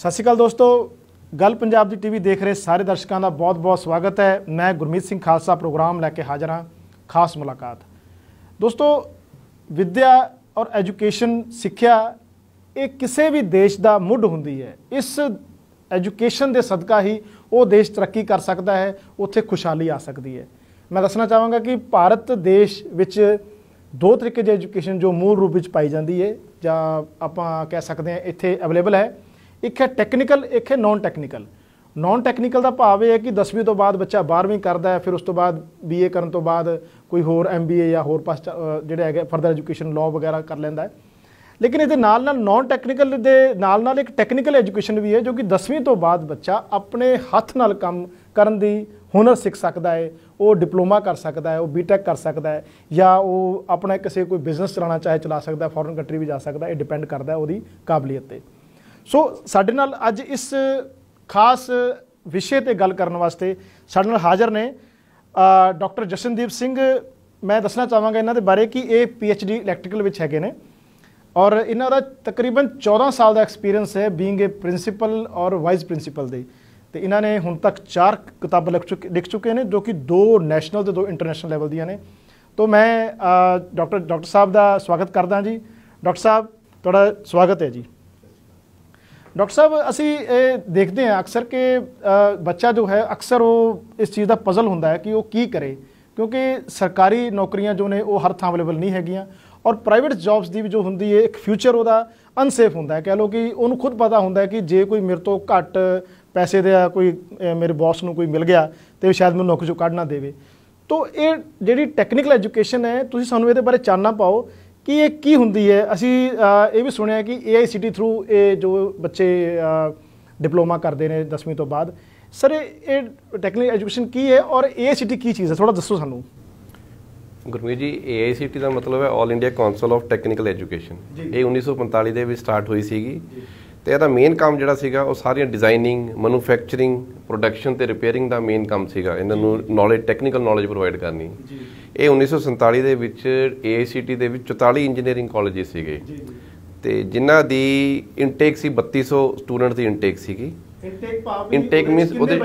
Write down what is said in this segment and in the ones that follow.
ਸਤਿ ਸ਼੍ਰੀ ਅਕਾਲ ਦੋਸਤੋ ਗੱਲ ਪੰਜਾਬ ਦੀ ਟੀਵੀ ਦੇਖ ਰਹੇ ਸਾਰੇ ਦਰਸ਼ਕਾਂ ਦਾ ਬਹੁਤ-ਬਹੁਤ ਸਵਾਗਤ ਹੈ ਮੈਂ ਗੁਰਮੀਤ ਸਿੰਘ ਖਾਲਸਾ ਪ੍ਰੋਗਰਾਮ ਲੈ ਕੇ ਹਾਜ਼ਰ ਹਾਂ ਖਾਸ ਮੁਲਾਕਾਤ ਦੋਸਤੋ ਵਿਦਿਆ ਔਰ ਐਜੂਕੇਸ਼ਨ ਸਿੱਖਿਆ ਇਹ ਕਿਸੇ ਵੀ ਦੇਸ਼ ਦਾ ਮੁੱਢ ਹੁੰਦੀ ਹੈ ਇਸ ਐਜੂਕੇਸ਼ਨ ਦੇ ਸਦਕਾ ਹੀ ਉਹ ਦੇਸ਼ ਤਰੱਕੀ ਕਰ ਸਕਦਾ ਹੈ ਉੱਥੇ ਖੁਸ਼ਹਾਲੀ ਆ ਸਕਦੀ ਹੈ ਮੈਂ ਦੱਸਣਾ ਚਾਹਾਂਗਾ ਕਿ ਭਾਰਤ ਦੇਸ਼ ਵਿੱਚ ਦੋ ਤਰੀਕੇ ਦੀ ਐਜੂਕੇਸ਼ਨ ਜੋ ਮੂਲ ਰੂਪ ਵਿੱਚ ਪਾਈ ਜਾਂਦੀ ਹੈ ਜਾਂ ਆਪਾਂ ਕਹਿ ਸਕਦੇ ਹਾਂ ਇੱਥੇ ਅਵੇਲੇਬਲ ਹੈ ਇੱਕ ਹੈ ਟੈਕਨੀਕਲ ਇੱਕ ਹੈ ਨਾਨ ਟੈਕਨੀਕਲ ਨਾਨ ਟੈਕਨੀਕਲ ਦਾ ਭਾਵ ਇਹ ਹੈ ਕਿ 10ਵੀਂ ਤੋਂ ਬਾਅਦ ਬੱਚਾ 12ਵੀਂ ਕਰਦਾ ਹੈ ਫਿਰ ਉਸ ਤੋਂ ਬਾਅਦ ਬੀਏ ਕਰਨ ਤੋਂ ਬਾਅਦ ਕੋਈ ਹੋਰ ਐਮਬੀਏ ਜਾਂ ਹੋਰ ਪਾਸ ਜਿਹੜਾ ਹੈਗਾ ਫਰਦਰ ਐਜੂਕੇਸ਼ਨ ਲਾਅ ਵਗੈਰਾ ਕਰ ਲੈਂਦਾ ਹੈ ਲੇਕਿਨ ਇਹਦੇ ਨਾਲ ਨਾਲ ਨਾਨ ਟੈਕਨੀਕਲ ਦੇ ਨਾਲ ਨਾਲ ਇੱਕ ਟੈਕਨੀਕਲ ਐਜੂਕੇਸ਼ਨ ਵੀ ਹੈ ਜੋ ਕਿ 10ਵੀਂ ਤੋਂ ਬਾਅਦ ਬੱਚਾ ਆਪਣੇ ਹੱਥ ਨਾਲ ਕੰਮ ਕਰਨ ਦੀ ਹੁਨਰ ਸਿੱਖ ਸਕਦਾ ਹੈ ਉਹ ਡਿਪਲੋਮਾ ਕਰ ਸਕਦਾ ਹੈ ਉਹ ਬੀਟੈਕ ਕਰ ਸਕਦਾ ਹੈ ਜਾਂ ਉਹ ਆਪਣਾ ਕਿਸੇ ਕੋਈ ਬਿਜ਼ਨਸ ਚਲਾਉਣਾ ਚਾਹੇ ਚਲਾ ਸਕਦਾ ਫੋਰਨ ਕੰਟਰੀ ਵੀ ਜਾ ਸਕਦਾ ਇਹ ਡਿਪੈਂਡ ਕਰਦਾ ਹੈ ਉਹਦੀ ਕਾਬਲੀਅਤ ਤੇ ਸੋ ਸਾਡੇ ਨਾਲ ਅੱਜ ਇਸ ਖਾਸ ਵਿਸ਼ੇ ਤੇ ਗੱਲ ਕਰਨ ਵਾਸਤੇ ਸਾਡੇ ਨਾਲ ਹਾਜ਼ਰ ਨੇ ਡਾਕਟਰ ਜਸ਼ਨਦੀਪ ਸਿੰਘ ਮੈਂ ਦੱਸਣਾ ਚਾਹਾਂਗਾ ਇਹਨਾਂ ਦੇ ਬਾਰੇ ਕਿ ਇਹ ਪੀਐਚਡੀ ਇਲੈਕਟ੍ਰੀਕਲ ਵਿੱਚ ਹੈਗੇ ਨੇ ਔਰ ਇਹਨਾਂ ਦਾ ਤਕਰੀਬਨ 14 ਸਾਲ ਦਾ ਐਕਸਪੀਰੀਅੰਸ ਹੈ ਬੀਇੰਗ ਅ ਪ੍ਰਿੰਸੀਪਲ ਔਰ ਵਾਈਸ ਪ੍ਰਿੰਸੀਪਲ ਦੇ ਤੇ ਇਹਨਾਂ ਨੇ ਹੁਣ ਤੱਕ 4 ਕਿਤਾਬਾਂ ਲਿਖ ਚੁੱਕੇ ਨੇ ਜੋ ਕਿ ਦੋ ਨੈਸ਼ਨਲ ਤੇ ਦੋ ਇੰਟਰਨੈਸ਼ਨਲ ਲੈਵਲ ਦੀਆਂ ਨੇ ਤੋਂ ਮੈਂ ਡਾਕਟਰ ਡਾਕਟਰ ਸਾਹਿਬ ਦਾ ਸਵਾਗਤ ਕਰਦਾ ਜੀ ਡਾਕਟਰ ਸਾਹਿਬ ਤੁਹਾਡਾ ਸਵਾਗਤ ਹੈ ਜੀ ਡਾਕਟਰ ਸਾਹਿਬ ਅਸੀਂ ਇਹ ਦੇਖਦੇ ਹਾਂ ਅਕਸਰ ਕਿ ਬੱਚਾ ਜੋ ਹੈ ਅਕਸਰ ਉਹ ਇਸ ਚੀਜ਼ ਦਾ ਪਜ਼ਲ ਹੁੰਦਾ ਹੈ ਕਿ ਉਹ ਕੀ ਕਰੇ ਕਿਉਂਕਿ ਸਰਕਾਰੀ ਨੌਕਰੀਆਂ ਜੋ ਨੇ ਉਹ ਹਰ ਥਾਂ ਅਵੇਲੇਬਲ ਨਹੀਂ ਹੈਗੀਆਂ ਔਰ ਪ੍ਰਾਈਵੇਟ ਜੌਬਸ ਦੀ ਵੀ ਜੋ ਹੁੰਦੀ ਹੈ ਇੱਕ ਫਿਊਚਰ ਉਹਦਾ ਅਨਸੇਫ ਹੁੰਦਾ ਹੈ ਕਹ ਲੋ ਕਿ ਉਹਨੂੰ ਖੁਦ ਪਤਾ ਹੁੰਦਾ ਹੈ ਕਿ ਜੇ ਕੋਈ ਮੇਰੇ ਤੋਂ ਘੱਟ ਪੈਸੇ ਦੇ ਕੋਈ ਮੇਰੇ ਬੌਸ ਨੂੰ ਕੋਈ ਮਿਲ ਗਿਆ ਤੇ ਸ਼ਾਇਦ ਮੈਨੂੰ ਨੌਕਰੀ ਚੋਂ ਕੱਢ ਨਾ ਦੇਵੇ ਤੋ ਇਹ ਜਿਹੜੀ ਟੈਕਨੀਕਲ ਐਜੂਕੇਸ਼ਨ ਹੈ ਤੁਸੀਂ ਸਾਨੂੰ ਇਹਦੇ ਬਾਰੇ ਚਾਨਣਾ ਪਾਓ ਕਿ ਇਹ ਕੀ ਹੁੰਦੀ ਹੈ ਅਸੀਂ ਇਹ ਵੀ ਸੁਣਿਆ ਕਿ ਏਆਈਸੀਟੀ ਥਰੂ ਇਹ ਜੋ ਬੱਚੇ ਡਿਪਲੋਮਾ ਕਰਦੇ ਨੇ 10ਵੀਂ ਤੋਂ ਬਾਅਦ ਸਰ ਇਹ ਟੈਕਨੀਕਲ ਐਜੂਕੇਸ਼ਨ ਕੀ ਹੈ ਔਰ ਏਆਈਸੀਟੀ ਕੀ ਚੀਜ਼ ਹੈ ਥੋੜਾ ਦੱਸੋ ਸਾਨੂੰ ਗੁਰਮੀਤ ਜੀ ਏਆਈਸੀਟੀ ਦਾ ਮਤਲਬ ਹੈ 올 India council of technical education ਇਹ 1945 ਦੇ ਵਿੱਚ ਸਟਾਰਟ ਹੋਈ ਸੀਗੀ ਤੇ ਇਹਦਾ ਮੇਨ ਕੰਮ ਜਿਹੜਾ ਸੀਗਾ ਉਹ ਸਾਰੀਆਂ ਡਿਜ਼ਾਈਨਿੰਗ ਮੈਨੂਫੈਕਚਰਿੰਗ ਪ੍ਰੋਡਕਸ਼ਨ ਤੇ ਰਿਪੇਅਰਿੰਗ ਦਾ ਮੇਨ ਕੰਮ ਸੀਗਾ ਇਹਨਾਂ ਨੂੰ ਨੌਲੇਜ ਟੈਕਨੀਕਲ ਨੌਲੇਜ ਪ੍ਰੋਵਾਈਡ ਕਰਨੀ ਜੀ ਇਹ 1947 ਦੇ ਵਿੱਚ ਏਸੀਟੀ ਦੇ ਵਿੱਚ 44 ਇੰਜੀਨੀਅਰਿੰਗ ਕਾਲਜ ਸੀਗੇ ਤੇ ਜਿਨ੍ਹਾਂ ਦੀ ਇਨਟੇਕ ਸੀ 3200 ਸਟੂਡੈਂਟ ਦੀ ਇਨਟੇਕ ਸੀਗੀ ਇਨਟੇਕ ਮੀਨਸ ਉਹਦੇ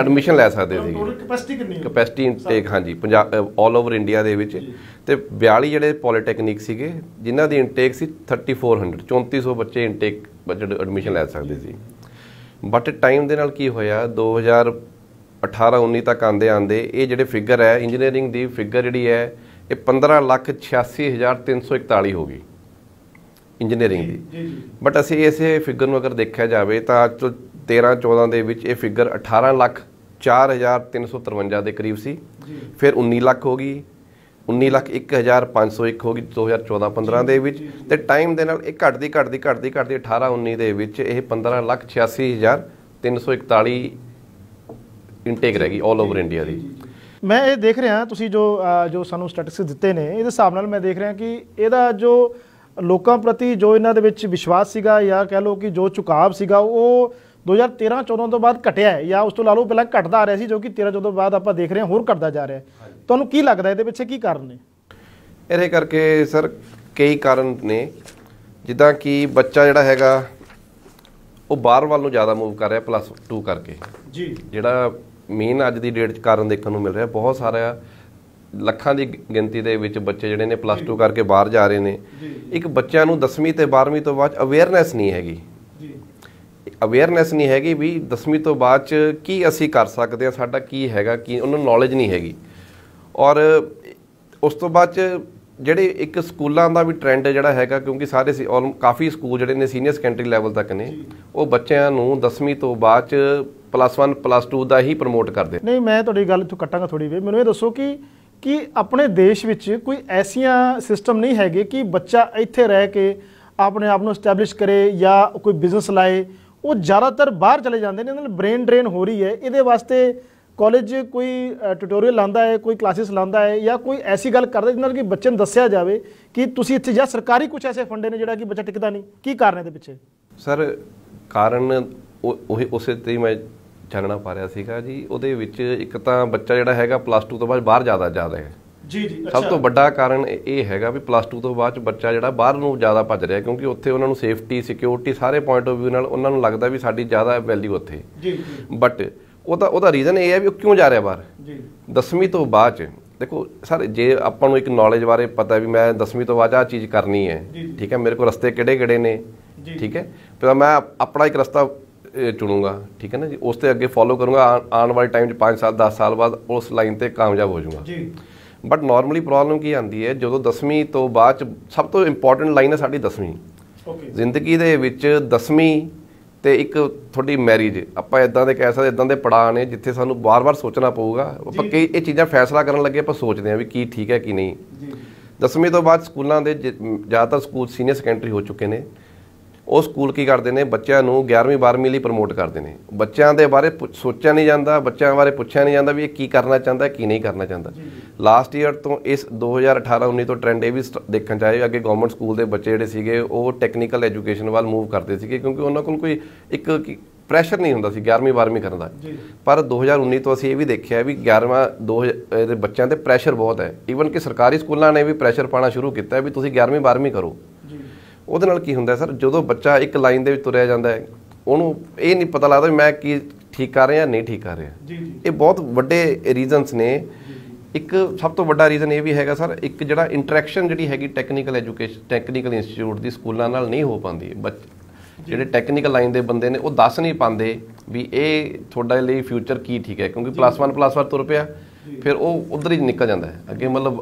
ਐਡਮਿਸ਼ਨ ਲੈ ਸਕਦੇ ਸੀ ਕਪੈਸਿਟੀ ਕੈਪੈਸਿਟੀ ਕਿੰਨੀ ਹੈ ਕੈਪੈਸਿਟੀ ਇਨਟੇਕ ਹਾਂਜੀ ਪੰਜਾਬ ਆਲ ਓਵਰ ਇੰਡੀਆ ਦੇ ਵਿੱਚ ਤੇ 42 ਜਿਹੜੇ ਪੋਲੀਟੈਕਨਿਕ ਸੀਗੇ ਜਿਨ੍ਹਾਂ ਦੀ ਇਨਟੇਕ ਸੀ 3400 3400 ਬੱਚੇ ਇਨਟੇਕ ਬਜਟ ਐਡਮਿਸ਼ਨ ਲੈ ਸਕਦੇ ਸੀ ਬਟ ਟਾਈਮ ਦੇ ਨਾਲ ਕੀ ਹੋਇਆ 2000 18 19 ਤੱਕ ਆਂਦੇ ਆਂਦੇ ਇਹ ਜਿਹੜੇ ਫਿਗਰ ਹੈ ਇੰਜੀਨੀਅਰਿੰਗ ਦੀ ਫਿਗਰ ਜਿਹੜੀ ਹੈ ਇਹ 15 ਲੱਖ 86341 ਹੋ ਗਈ ਇੰਜੀਨੀਅਰਿੰਗ ਦੀ ਬਟ ਅਸੀਂ ਇਸੇ ਫਿਗਰ ਨੂੰ ਅਗਰ ਦੇਖਿਆ ਜਾਵੇ ਤਾਂ ਅੱਜ ਤੋਂ 13 14 ਦੇ ਵਿੱਚ ਇਹ ਫਿਗਰ 18 ਲੱਖ 4353 ਦੇ ਕਰੀਬ ਸੀ ਫਿਰ 19 ਲੱਖ ਹੋ ਗਈ 19 ਲੱਖ 1501 ਹੋ ਗਈ 2014-15 ਦੇ ਵਿੱਚ ਤੇ ਟਾਈਮ ਦੇ ਨਾਲ ਇਹ ਘਟਦੀ ਘਟਦੀ ਘਟਦੀ ਘਟਦੀ 18-19 ਦੇ ਵਿੱਚ ਇਹ 15 ਲੱਖ 86341 ਇਨਟੇਕ ਰਹਿ ਗਈ 올 ਓਵਰ ਇੰਡੀਆ ਦੀ ਮੈਂ ਇਹ ਦੇਖ ਰਿਹਾ ਤੁਸੀਂ ਜੋ ਜੋ ਸਾਨੂੰ ਸਟੈਟਿਸਟਿਕਸ ਦਿੱਤੇ ਨੇ ਇਹਦੇ ਹਿਸਾਬ ਨਾਲ ਮੈਂ ਦੇਖ ਰਿਹਾ ਕਿ ਇਹਦਾ ਜੋ ਲੋਕਾਂ ਪ੍ਰਤੀ ਜੋ ਇਹਨਾਂ ਦੇ ਵਿੱਚ ਵਿਸ਼ਵਾਸ ਸੀਗਾ ਜਾਂ ਕਹਿ ਲਓ ਕਿ ਜੋ ਚੁਕਾਵ ਸੀਗਾ ਉਹ 2013 14 ਤੋਂ ਬਾਅਦ ਘਟਿਆ ਹੈ ਜਾਂ ਉਸ ਤੋਂ ਲਾ ਲਓ ਪਹਿਲਾਂ ਘਟਦਾ ਆ ਰਿਹਾ ਸੀ ਜੋ ਕਿ 13 14 ਤੋਂ ਬਾਅਦ ਆਪਾਂ ਦੇਖ ਰਹੇ ਹਾਂ ਹੋਰ ਘਟਦਾ ਜਾ ਰਿਹਾ ਹੈ ਤੁਹਾਨੂੰ ਕੀ ਲੱਗਦਾ ਇਹਦੇ ਪਿੱਛੇ ਕੀ ਕਾਰਨ ਨੇ ਇਹਦੇ ਕਰਕੇ ਸਰ ਕਈ ਕਾਰਨ ਨੇ ਜਿੱਦਾਂ ਕਿ ਬੱਚਾ ਜਿਹੜਾ ਹੈਗਾ ਉਹ ਬਾਹਰ ਵੱਲ ਨੂੰ ਜ਼ਿਆਦਾ ਮੂਵ ਕਰ ਰਿਹਾ ਪਲੱਸ 2 ਕਰਕੇ ਜੀ ਜਿਹੜਾ ਮੇਨ ਅੱਜ ਦੀ ਡੇਟ 'ਚ ਕਾਰਨ ਦੇਖਣ ਨੂੰ ਮਿਲ ਰਿਹਾ ਬਹੁਤ ਸਾਰਾ ਲੱਖਾਂ ਦੀ ਗਿਣਤੀ ਦੇ ਵਿੱਚ ਬੱਚੇ ਜਿਹੜੇ ਨੇ ਪਲੱਸ 2 ਕਰਕੇ ਬਾਹਰ ਜਾ ਰਹੇ ਨੇ ਇੱਕ ਬੱਚਿਆਂ ਨੂੰ 10ਵੀਂ ਤੇ 12ਵੀਂ ਤੋਂ ਬਾਅਦ ਅਵੇਅਰਨੈਸ ਨਹੀਂ ਹੈਗੀ ਅਵੇਅਰਨੈਸ ਨਹੀਂ ਹੈਗੀ ਵੀ 10ਵੀਂ ਤੋਂ ਬਾਅਦ ਚ ਕੀ ਅਸੀਂ ਕਰ ਸਕਦੇ ਆ ਸਾਡਾ ਕੀ ਹੈਗਾ ਕੀ ਉਹਨਾਂ ਨੂੰ ਨੌਲੇਜ ਨਹੀਂ ਹੈਗੀ ਔਰ ਉਸ ਤੋਂ ਬਾਅਦ ਚ ਜਿਹੜੇ ਇੱਕ ਸਕੂਲਾਂ ਦਾ ਵੀ ਟ੍ਰੈਂਡ ਜਿਹੜਾ ਹੈਗਾ ਕਿਉਂਕਿ ਸਾਰੇ ਕਾਫੀ ਸਕੂਲ ਜਿਹੜੇ ਨੇ ਸੀਨੀਅਰ ਸੈਕੰਡਰੀ ਲੈਵਲ ਤੱਕ ਨੇ ਉਹ ਬੱਚਿਆਂ ਨੂੰ 10ਵੀਂ ਤੋਂ ਬਾਅਦ ਚ ਪਲੱਸ +1 ਪਲੱਸ +2 ਦਾ ਹੀ ਪ੍ਰਮੋਟ ਕਰਦੇ ਨਹੀਂ ਮੈਂ ਤੁਹਾਡੀ ਗੱਲ ਇੱਥੋਂ ਕੱਟਾਂਗਾ ਥੋੜੀ ਵੇ ਮੈਨੂੰ ਇਹ ਦੱਸੋ ਕਿ ਕਿ ਆਪਣੇ ਦੇਸ਼ ਵਿੱਚ ਕੋਈ ਐਸੀਆਂ ਸਿਸਟਮ ਨਹੀਂ ਹੈਗੇ ਕਿ ਬੱਚਾ ਇੱਥੇ ਰਹਿ ਕੇ ਆਪਣੇ ਆਪ ਨੂੰ ਸਟੈਬਲਿਸ਼ ਕਰੇ ਜਾਂ ਕੋਈ ਬਿਜ਼ਨਸ ਲਾਏ ਉਹ ਜ਼ਿਆਦਾਤਰ ਬਾਹਰ ਚਲੇ ਜਾਂਦੇ ਨੇ ਇਹਨਾਂ ਨਾਲ ਬ੍ਰੇਨ ਡਰੇਨ ਹੋ ਰਹੀ ਹੈ ਇਹਦੇ ਵਾਸਤੇ ਕਾਲਜ ਕੋਈ ਟਿਊਟੋਰੀਅਲ ਲਾਂਦਾ ਹੈ ਕੋਈ ਕਲਾਸਿਸ ਲਾਂਦਾ ਹੈ ਜਾਂ ਕੋਈ ਐਸੀ ਗੱਲ ਕਰਦਾ ਜਿਹਨਾਂ ਨਾਲ ਕਿ ਬੱਚੇ ਨੂੰ ਦੱਸਿਆ ਜਾਵੇ ਕਿ ਤੁਸੀਂ ਇੱਥੇ ਜਾਂ ਸਰਕਾਰੀ ਕੁਝ ਐਸੇ ਫੰਡੇ ਨੇ ਜਿਹੜਾ ਕਿ ਬੱਚਾ ਟਿਕਦਾ ਨਹੀਂ ਕੀ ਕਾਰਨ ਹੈ ਦੇ ਪਿੱਛੇ ਸਰ ਕਾਰਨ ਉਹ ਉਸੇ ਤੇ ਮੈਂ ਚਾਨਣਾ ਪਾ ਰਿਹਾ ਸੀਗਾ ਜੀ ਉਹਦੇ ਵਿੱਚ ਇੱਕ ਤਾਂ ਬੱਚਾ ਜਿਹੜਾ ਹੈਗਾ ਪਲੱਸ 2 ਤੋਂ ਬਾਅਦ ਬਾਹਰ ਜ਼ਿਆਦਾ ਜਾ ਰਿਹਾ ਹੈ ਜੀ ਜੀ ਸਭ ਤੋਂ ਵੱਡਾ ਕਾਰਨ ਇਹ ਹੈਗਾ ਵੀ ਪਲੱਸ 2 ਤੋਂ ਬਾਅਦ ਬੱਚਾ ਜਿਹੜਾ ਬਾਹਰ ਨੂੰ ਜ਼ਿਆਦਾ ਭੱਜ ਰਿਹਾ ਕਿਉਂਕਿ ਉੱਥੇ ਉਹਨਾਂ ਨੂੰ ਸੇਫਟੀ ਸਿਕਿਉਰਿਟੀ ਸਾਰੇ ਪੁਆਇੰਟ ਆਫ View ਨਾਲ ਉਹਨਾਂ ਨੂੰ ਲੱਗਦਾ ਵੀ ਸਾਡੀ ਜ਼ਿਆਦਾ ਵੈਲਿਊ ਉੱਥੇ ਜੀ ਜੀ ਬਟ ਉਹਦਾ ਉਹਦਾ ਰੀਜ਼ਨ ਇਹ ਹੈ ਵੀ ਉਹ ਕਿਉਂ ਜਾ ਰਿਹਾ ਬਾਹਰ ਜੀ 10ਵੀਂ ਤੋਂ ਬਾਅਦ ਚ ਦੇਖੋ ਸਰ ਜੇ ਆਪਾਂ ਨੂੰ ਇੱਕ ਨੌਲੇਜ ਬਾਰੇ ਪਤਾ ਵੀ ਮੈਂ 10ਵੀਂ ਤੋਂ ਬਾਅਦ ਆ ਚੀਜ਼ ਕਰਨੀ ਹੈ ਠੀਕ ਹੈ ਮੇਰੇ ਕੋਲ ਰਸਤੇ ਕਿਹੜੇ ਕਿਹੜੇ ਨੇ ਠੀਕ ਹੈ ਫਿਰ ਮੈਂ ਆਪਣਾ ਇੱਕ ਰਸਤਾ ਚੁਣੂਗਾ ਠੀਕ ਹੈ ਨਾ ਜੀ ਉਸ ਤੇ ਅੱਗੇ ਫੋਲੋ ਕਰੂੰਗਾ ਆਉਣ ਵਾਲੇ ਟਾਈਮ 'ਚ 5 ਸਾਲ 10 ਸਾਲ ਬਾਅਦ ਉਸ ਲਾਈਨ ਤੇ ਕਾਮਯਾਬ ਹੋ ਜਾਊਗਾ ਜੀ ਬਟ ਨਾਰਮਲੀ ਪ੍ਰੋਬਲਮ ਕੀ ਆਂਦੀ ਹੈ ਜਦੋਂ 10ਵੀਂ ਤੋਂ ਬਾਅਦ 'ਚ ਸਭ ਤੋਂ ਇੰਪੋਰਟੈਂਟ ਲਾਈਨ ਹੈ ਸਾਡੀ 10ਵੀਂ ਓਕੇ ਜ਼ਿੰਦਗੀ ਦੇ ਵਿੱਚ 10ਵੀਂ ਤੇ ਇੱਕ ਤੁਹਾਡੀ ਮੈਰਿਜ ਆਪਾਂ ਇਦਾਂ ਦੇ ਕਹਿ ਸਕਦੇ ਇਦਾਂ ਦੇ ਪੜਾਅ ਨੇ ਜਿੱਥੇ ਸਾਨੂੰ ਬਾਰ-ਬਾਰ ਸੋਚਣਾ ਪਊਗਾ ਆਪਾਂ ਕਈ ਇਹ ਚੀਜ਼ਾਂ ਫੈਸਲਾ ਕਰਨ ਲੱਗੇ ਆਪਾਂ ਸੋਚਦੇ ਆਂ ਵੀ ਕੀ ਠੀਕ ਹੈ ਕੀ ਨਹੀਂ ਜੀ 10ਵੀਂ ਤੋਂ ਬਾਅਦ ਸਕੂਲਾਂ ਦੇ ਜ਼ਿਆਦਾਤਰ ਸਕੂਲ ਸੀਨੀਅਰ ਸੈਕੰਡਰੀ ਹੋ ਚੁੱਕੇ ਨੇ ਉਹ ਸਕੂਲ ਕੀ ਕਰਦੇ ਨੇ ਬੱਚਿਆਂ ਨੂੰ 11ਵੀਂ 12ਵੀਂ ਲਈ ਪ੍ਰਮੋਟ ਕਰਦੇ ਨੇ ਬੱਚਿਆਂ ਦੇ ਬਾਰੇ ਸੋਚਿਆ ਨਹੀਂ ਜਾਂਦਾ ਬੱਚਿਆਂ ਬਾਰੇ ਪੁੱਛਿਆ ਨਹੀਂ ਜਾਂਦਾ ਵੀ ਇਹ ਕੀ ਕਰਨਾ ਚਾਹੁੰਦਾ ਕੀ ਨਹੀਂ ਕਰਨਾ ਚਾਹੁੰਦਾ ਲਾਸਟ ਈਅਰ ਤੋਂ ਇਸ 2018-19 ਤੋਂ ਟ੍ਰੈਂਡ ਇਹ ਵੀ ਦੇਖਣ ਚ ਆਇਆ ਅੱਗੇ ਗਵਰਨਮੈਂਟ ਸਕੂਲ ਦੇ ਬੱਚੇ ਜਿਹੜੇ ਸੀਗੇ ਉਹ ਟੈਕਨੀਕਲ ਐਜੂਕੇਸ਼ਨ ਵੱਲ ਮੂਵ ਕਰਦੇ ਸੀਗੇ ਕਿਉਂਕਿ ਉਹਨਾਂ ਕੋਲ ਕੋਈ ਇੱਕ ਪ੍ਰੈਸ਼ਰ ਨਹੀਂ ਹੁੰਦਾ ਸੀ 11ਵੀਂ 12ਵੀਂ ਕਰਨ ਦਾ ਪਰ 2019 ਤੋਂ ਅਸੀਂ ਇਹ ਵੀ ਦੇਖਿਆ ਵੀ 11ਵਾਂ 2 ਦੇ ਬੱਚਿਆਂ ਤੇ ਪ੍ਰੈਸ਼ਰ ਬਹੁਤ ਹੈ ਈਵਨ ਕਿ ਸਰਕਾਰੀ ਸਕੂਲਾਂ ਨੇ ਵੀ ਪ੍ਰੈਸ਼ਰ ਪਾਣਾ ਸ਼ੁਰੂ ਕੀਤਾ ਵੀ ਤੁਸੀਂ 11ਵੀਂ 12ਵੀਂ ਕਰੋ ਉਹਦੇ ਨਾਲ ਕੀ ਹੁੰਦਾ ਸਰ ਜਦੋਂ ਬੱਚਾ ਇੱਕ ਲਾਈਨ ਦੇ ਵਿੱਚ ਤੁਰਿਆ ਜਾਂਦਾ ਹੈ ਉਹਨੂੰ ਇਹ ਨਹੀਂ ਪਤਾ ਲੱਗਦਾ ਮੈਂ ਕੀ ਠੀਕ ਕਰ ਰਿਹਾ ਨਹੀਂ ਠੀਕ ਕਰ ਰਿਹਾ ਇਹ ਬਹੁਤ ਵੱਡੇ ਰੀਜ਼ਨਸ ਨੇ ਇੱਕ ਸਭ ਤੋਂ ਵੱਡਾ ਰੀਜ਼ਨ ਇਹ ਵੀ ਹੈਗਾ ਸਰ ਇੱਕ ਜਿਹੜਾ ਇੰਟਰੈਕਸ਼ਨ ਜਿਹੜੀ ਹੈਗੀ ਟੈਕਨੀਕਲ ਐਜੂਕੇਸ਼ਨ ਟੈਕਨੀਕਲ ਇੰਸਟੀਚਿਊਟ ਦੀ ਸਕੂਲਾਂ ਨਾਲ ਨਹੀਂ ਹੋ ਪਾਉਂਦੀ ਜਿਹੜੇ ਟੈਕਨੀਕਲ ਲਾਈਨ ਦੇ ਬੰਦੇ ਨੇ ਉਹ ਦੱਸ ਨਹੀਂ ਪਾਉਂਦੇ ਵੀ ਇਹ ਤੁਹਾਡੇ ਲਈ ਫਿਊਚਰ ਕੀ ਠੀਕ ਹੈ ਕਿਉਂਕਿ ਪਲੱਸ +1 ਪਲੱਸ +1 ਤੁਰ ਪਿਆ ਫਿਰ ਉਹ ਉਧਰ ਹੀ ਨਿਕਲ ਜਾਂਦਾ ਹੈ ਅੱਗੇ ਮਤਲਬ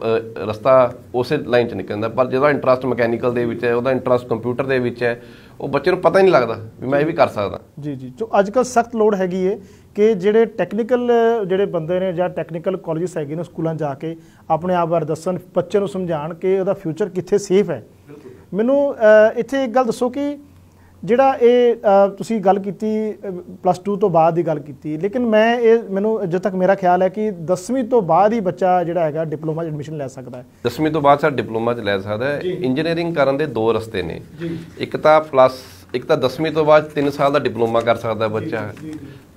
ਰਸਤਾ ਉਸੇ ਲਾਈਨ 'ਚ ਨਿਕਲ ਜਾਂਦਾ ਪਰ ਜਿਹਦਾ ਇੰਟਰਸਟ ਮਕੈਨੀਕਲ ਦੇ ਵਿੱਚ ਹੈ ਉਹਦਾ ਇੰਟਰਸਟ ਕੰਪਿਊਟਰ ਦੇ ਵਿੱਚ ਹੈ ਉਹ ਬੱਚੇ ਨੂੰ ਪਤਾ ਹੀ ਨਹੀਂ ਲੱਗਦਾ ਵੀ ਮੈਂ ਇਹ ਵੀ ਕਰ ਸਕਦਾ ਜੀ ਜੀ ਜੋ ਅੱਜ ਕੱਲ ਸਖਤ ਲੋੜ ਹੈਗੀ ਏ ਕਿ ਜਿਹੜੇ ਟੈਕਨੀਕਲ ਜਿਹੜੇ ਬੰਦੇ ਨੇ ਜਾਂ ਟੈਕਨੀਕਲ ਕਾਲਜਸ ਹੈਗੇ ਨੇ ਸਕੂਲਾਂ ਜਾ ਕੇ ਆਪਣੇ ਆਪ ਬਾਰੇ ਦੱਸਣ ਬੱਚੇ ਨੂੰ ਸਮਝਾਣ ਕਿ ਉਹਦਾ ਫਿਊਚਰ ਕਿੱਥੇ ਸੇਫ ਹੈ ਮੈਨੂੰ ਇੱਥੇ ਇੱਕ ਗੱਲ ਦੱਸੋ ਕਿ ਜਿਹੜਾ ਇਹ ਤੁਸੀਂ ਗੱਲ ਕੀਤੀ ਪਲੱਸ 2 ਤੋਂ ਬਾਅਦ ਦੀ ਗੱਲ ਕੀਤੀ ਲੇਕਿਨ ਮੈਂ ਇਹ ਮੈਨੂੰ ਜਦ ਤੱਕ ਮੇਰਾ ਖਿਆਲ ਹੈ ਕਿ 10ਵੀਂ ਤੋਂ ਬਾਅਦ ਹੀ ਬੱਚਾ ਜਿਹੜਾ ਹੈਗਾ ਡਿਪਲੋਮਾ 'ਚ ਐਡਮਿਸ਼ਨ ਲੈ ਸਕਦਾ ਹੈ 10ਵੀਂ ਤੋਂ ਬਾਅਦ ਸਰ ਡਿਪਲੋਮਾ 'ਚ ਲੈ ਸਕਦਾ ਹੈ ਇੰਜੀਨੀਅਰਿੰਗ ਕਰਨ ਦੇ ਦੋ ਰਸਤੇ ਨੇ ਇੱਕ ਤਾਂ ਪਲੱਸ ਇੱਕ ਤਾਂ 10ਵੀਂ ਤੋਂ ਬਾਅਦ 3 ਸਾਲ ਦਾ ਡਿਪਲੋਮਾ ਕਰ ਸਕਦਾ ਬੱਚਾ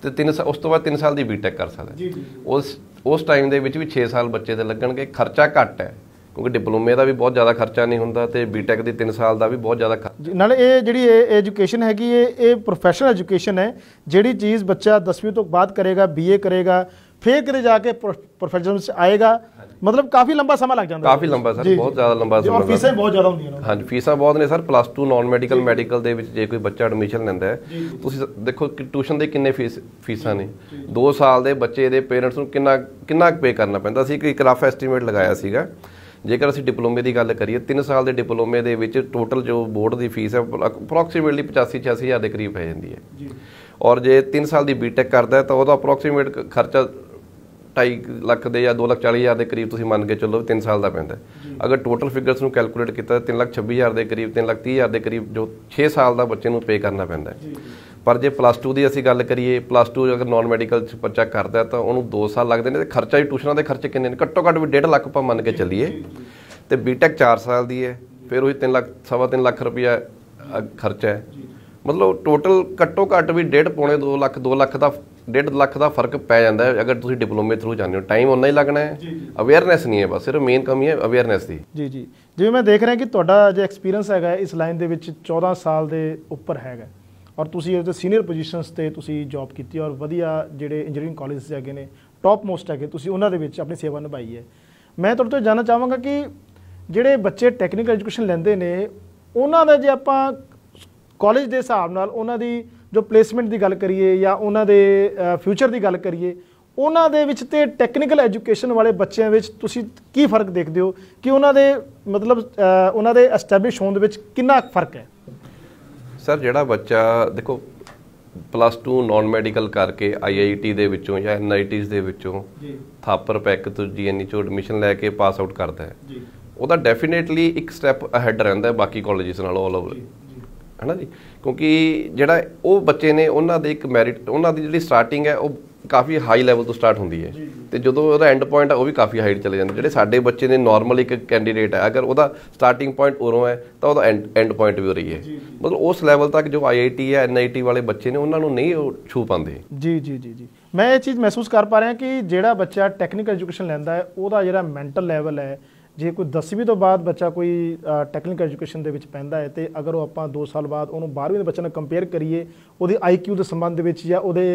ਤੇ 3 ਉਸ ਤੋਂ ਬਾਅਦ 3 ਸਾਲ ਦੀ ਬੀਟੈਕ ਕਰ ਸਕਦਾ ਉਸ ਉਸ ਟਾਈਮ ਦੇ ਵਿੱਚ ਵੀ 6 ਸਾਲ ਬੱਚੇ ਦੇ ਲੱਗਣਗੇ ਖਰਚਾ ਘੱਟ ਹੈ ਕਿਉਂਕਿ ਡਿਪਲੋਮੇ ਦਾ ਵੀ ਬਹੁਤ ਜ਼ਿਆਦਾ ਖਰਚਾ ਨਹੀਂ ਹੁੰਦਾ ਤੇ ਬੀਟੈਕ ਦੀ 3 ਸਾਲ ਦਾ ਵੀ ਬਹੁਤ ਜ਼ਿਆਦਾ ਨਾਲ ਇਹ ਜਿਹੜੀ ਇਹ ਐਜੂਕੇਸ਼ਨ ਹੈਗੀ ਇਹ ਇਹ ਪ੍ਰੋਫੈਸ਼ਨਲ ਐਜੂਕੇਸ਼ਨ ਹੈ ਜਿਹੜੀ ਚੀਜ਼ ਬੱਚਾ 10ਵੀਂ ਤੋਂ ਬਾਅਦ ਕਰੇਗਾ ਬੀਏ ਕਰੇਗਾ ਫੇਰ ਕਿਤੇ ਜਾ ਕੇ ਪ੍ਰੋਫੈਸ਼ਨਲ ਵਿੱਚ ਆਏਗਾ ਮਤਲਬ ਕਾਫੀ ਲੰਬਾ ਸਮਾਂ ਲੱਗ ਜਾਂਦਾ ਕਾਫੀ ਲੰਬਾ ਸਰ ਬਹੁਤ ਜ਼ਿਆਦਾ ਲੰਬਾ ਸਮਾਂ ਲੱਗਦਾ ਫੀਸਾਂ ਬਹੁਤ ਜ਼ਿਆਦਾ ਹੁੰਦੀਆਂ ਨੇ ਹਾਂਜੀ ਫੀਸਾਂ ਬਹੁਤ ਨੇ sir plus 2 non medical medical ਦੇ ਵਿੱਚ ਜੇ ਕੋਈ ਬੱਚਾ ਐਡਮਿਸ਼ਨ ਲੈਂਦਾ ਹੈ ਤੁਸੀਂ ਦੇਖੋ ਕਿ ਟਿਊਸ਼ਨ ਦੇ ਕਿੰਨੇ ਫੀਸ ਫੀਸਾਂ ਨੇ 2 ਸਾਲ ਦੇ ਬੱਚੇ ਦੇ ਪੇਰੈਂਟਸ ਨੂੰ ਕਿੰਨਾ ਕਿੰਨਾ ਪੇ ਕਰਨਾ ਪੈਂਦਾ ਸੀ ਇੱਕ ਰਫ ਐਸਟੀਮੇਟ ਲਗਾਇਆ ਸੀਗਾ ਜੇਕਰ ਅਸੀਂ ਡਿਪਲੋਮੇ ਦੀ ਗੱਲ ਕਰੀਏ 3 ਸਾਲ ਦੇ ਡਿਪਲੋਮੇ ਦੇ ਵਿੱਚ ਟੋਟਲ ਜੋ ਬੋਰਡ ਦੀ ਫੀਸ ਹੈ ਅਪਰੋਕਸੀਮੇਟਲੀ 85 86000 ਦੇ ਕਰੀਬ ਪੈ ਜਾਂਦੀ ਹੈ ਜੀ ਔਰ ਜੇ 3 ਸਾਲ ਦੀ ਬੀਟੈਕ ਕਰਦਾ ਤਾਂ ਉਹਦਾ ਅਪਰੋਕਸੀਮੇਟ ਖਰਚਾ 2.5 ਲੱਖ ਦੇ ਜਾਂ 2 ਲੱਖ 40 ਹਜ਼ਾਰ ਦੇ ਕਰੀਬ ਤੁਸੀਂ ਮੰਨ ਕੇ ਚੱਲੋ 3 ਸਾਲ ਦਾ ਪੈਂਦਾ ਅਗਰ ਟੋਟਲ ਫਿਗਰਸ ਨੂੰ ਕੈਲਕੂਲੇਟ ਕੀਤਾ ਤਾਂ 3 ਲੱਖ 26 ਹਜ਼ਾਰ ਦੇ ਕਰੀਬ 3 ਲੱਖ 30 ਹਜ਼ਾਰ ਦੇ ਕਰੀਬ ਜੋ 6 ਸਾਲ ਦਾ ਬੱਚੇ ਨੂੰ ਪੇ ਕਰਨਾ ਪੈਂਦਾ ਹੈ ਪਰ ਜੇ ਪਲੱਸ 2 ਦੀ ਅਸੀਂ ਗੱਲ ਕਰੀਏ ਪਲੱਸ 2 ਅਗਰ ਨਾਨ ਮੈਡੀਕਲ ਚ ਬੱਚਾ ਕਰਦਾ ਤਾਂ ਉਹਨੂੰ 2 ਸਾਲ ਲੱਗਦੇ ਨੇ ਤੇ ਖਰਚਾ ਹੀ ਟਿਊਸ਼ਨਾਂ ਦੇ ਖਰਚੇ ਕਿੰਨੇ ਨੇ ਘੱਟੋ ਘੱਟ ਵੀ 1.5 ਲੱਖ ਆਪਾਂ ਮੰਨ ਕੇ ਚੱਲੀਏ ਤੇ ਬੀਟੈਕ 4 ਸਾਲ ਦੀ ਹੈ ਫਿਰ ਉਹੀ 3 ਲੱਖ ਸਵਾ 3 ਲੱਖ ਰੁਪਇਆ ਖਰਚਾ ਹੈ ਮਤਲਬ ਟੋਟਲ ਘੱਟੋ ਘੱਟ ਵੀ 1.5 ਪੌਣੇ 2 ਲੱਖ 2 ਲੱਖ ਦਾ 1.5 ਲੱਖ ਦਾ ਫਰਕ ਪੈ ਜਾਂਦਾ ਹੈ ਅਗਰ ਤੁਸੀਂ ਡਿਪਲੋਮੇ ਥਰੂ ਜਾਂਦੇ ਹੋ ਟਾਈਮ ਉਨਾ ਹੀ ਲੱਗਣਾ ਹੈ ਅਵੇਅਰਨੈਸ ਨਹੀਂ ਹੈ ਬਸ ਸਿਰਫ ਮੇਨ ਕਮੀ ਹੈ ਅਵੇਅਰਨੈਸ ਦੀ ਜੀ ਜੀ ਜਿਵੇਂ ਮੈਂ ਦੇਖ ਰਿਹਾ ਕਿ ਤੁਹਾਡਾ ਜੇ ਐਕਸਪੀਰੀਅੰਸ ਹੈਗਾ ਇਸ ਲਾਈਨ ਦੇ ਵਿੱਚ 14 ਸਾਲ ਦੇ ਉੱਪਰ ਹੈਗਾ ਔਰ ਤੁਸੀਂ ਇਹਦੇ ਸੀਨੀਅਰ ਪੋਜੀਸ਼ਨਸ ਤੇ ਤੁਸੀਂ ਜੌਬ ਕੀਤੀ ਔਰ ਵਧੀਆ ਜਿਹੜੇ ਇੰਜੀਨੀਅਰਿੰਗ ਕਾਲਜਸ ਹੈਗੇ ਨੇ ਟੌਪ ਮੋਸਟ ਹੈਗੇ ਤੁਸੀਂ ਉਹਨਾਂ ਦੇ ਵਿੱਚ ਆਪਣੀ ਸੇਵਾ ਨਿਭਾਈ ਹੈ ਮੈਂ ਤੁਹਾਡੇ ਤੋਂ ਜਾਣਨਾ ਚਾਹਾਂਗਾ ਕਿ ਜਿਹੜੇ ਬੱਚੇ ਟੈਕਨੀਕਲ ਐਜੂਕੇਸ਼ਨ ਲੈਂਦੇ ਨੇ ਉਹਨਾਂ ਦਾ ਜੇ ਆਪਾਂ ਕਾਲਜ ਦੇ ਹਿਸਾਬ ਨਾਲ ਉਹਨਾਂ ਦੀ ਜੋ ਪਲੇਸਮੈਂਟ ਦੀ ਗੱਲ ਕਰੀਏ ਜਾਂ ਉਹਨਾਂ ਦੇ ਫਿਊਚਰ ਦੀ ਗੱਲ ਕਰੀਏ ਉਹਨਾਂ ਦੇ ਵਿੱਚ ਤੇ ਟੈਕਨੀਕਲ ਐਜੂਕੇਸ਼ਨ ਵਾਲੇ ਬੱਚਿਆਂ ਵਿੱਚ ਤੁਸੀਂ ਕੀ ਫਰਕ ਦੇਖਦੇ ਹੋ ਕਿ ਉਹਨਾਂ ਦੇ ਮਤਲਬ ਉਹਨਾਂ ਦੇ ਐਸਟੈਬਲਿਸ਼ ਹੋਣ ਦੇ ਵਿੱਚ ਕਿੰਨਾ ਫਰਕ ਹੈ ਸਰ ਜਿਹੜਾ ਬੱਚਾ ਦੇਖੋ ਪਲੱਸ 2 ਨਾਨ ਮੈਡੀਕਲ ਕਰਕੇ ਆਈਆਈਟੀ ਦੇ ਵਿੱਚੋਂ ਜਾਂ ਐਨਆਈਟੀਸ ਦੇ ਵਿੱਚੋਂ ਜੀ ਥਾਪਰ ਪੈਕ ਤੋਂ ਜੀਐਨਈ e ਚੋਂ ਐਡਮਿਸ਼ਨ ਲੈ ਕੇ ਪਾਸ ਆਊਟ ਕਰਦਾ ਹੈ ਜੀ ਉਹਦਾ ਡੈਫੀਨੇਟਲੀ ਇੱਕ ਸਟੈਪ ਅਹੈਡ ਰਹਿੰਦਾ ਹੈ ਬਾਕੀ ਕਾਲਜਸ ਨਾਲ ਆਲ ਓਵਰ ਹੈਨਾ ਜੀ ਕਿਉਂਕਿ ਜਿਹੜਾ ਉਹ ਬੱਚੇ ਨੇ ਉਹਨਾਂ ਦੇ ਇੱਕ ਮੈਰਿਟ ਉਹਨਾਂ ਦੀ ਜਿਹੜੀ ਸਟਾਰਟਿੰਗ ਹੈ ਉਹ ਕਾਫੀ ਹਾਈ ਲੈਵਲ ਤੋਂ ਸਟਾਰਟ ਹੁੰਦੀ ਹੈ ਤੇ ਜਦੋਂ ਉਹਦਾ ਐਂਡ ਪੁਆਇੰਟ ਆ ਉਹ ਵੀ ਕਾਫੀ ਹਾਈ ਚਲੇ ਜਾਂਦੇ ਜਿਹੜੇ ਸਾਡੇ ਬੱਚੇ ਨੇ ਨਾਰਮਲ ਇੱਕ ਕੈਂਡੀਡੇਟ ਹੈ ਅਗਰ ਉਹਦਾ ਸਟਾਰਟਿੰਗ ਪੁਆਇੰਟ ਉਰੋਂ ਹੈ ਤਾਂ ਉਹਦਾ ਐਂਡ ਪੁਆਇੰਟ ਵੀ ਉਰੀ ਹੈ ਮਤਲਬ ਉਸ ਲੈਵਲ ਤੱਕ ਜੋ ਆਈਆਈਟੀ ਹੈ ਐਨਆਈਟੀ ਵਾਲੇ ਬੱਚੇ ਨੇ ਉਹਨਾਂ ਨੂੰ ਨਹੀਂ ਉਹ ਛੂ ਪਾਉਂਦੇ ਜੀ ਜੀ ਜੀ ਜੀ ਮੈਂ ਇਹ ਚੀਜ਼ ਮਹਿਸੂਸ ਕਰ ਪਾ ਰਿਹਾ ਕਿ ਜਿਹੜਾ ਬੱਚਾ ਟੈਕਨੀਕਲ ਐਜੂਕੇਸ਼ਨ ਲੈਂਦਾ ਹੈ ਉਹਦਾ ਜਿਹੜਾ ਮੈਂਟਲ ਲੈਵਲ ਹੈ ਜੇ ਕੋਈ 10ਵੀਂ ਤੋਂ ਬਾਅਦ ਬੱਚਾ ਕੋਈ ਟੈਕਨੀਕਲ ਐਜੂਕੇਸ਼ਨ ਦੇ ਵਿੱਚ ਪੈਂਦਾ ਹੈ ਤੇ ਅਗਰ ਉਹ ਆਪਾਂ 2 ਸਾਲ ਬਾਅਦ ਉਹਨੂੰ 12ਵੀਂ ਦੇ ਬੱਚੇ ਨਾਲ ਕੰਪੇਅਰ ਕਰੀਏ ਉਹਦੇ ਆਈਕਿਊ ਦੇ ਸੰਬੰਧ ਦੇ ਵਿੱਚ ਜਾਂ ਉਹਦੇ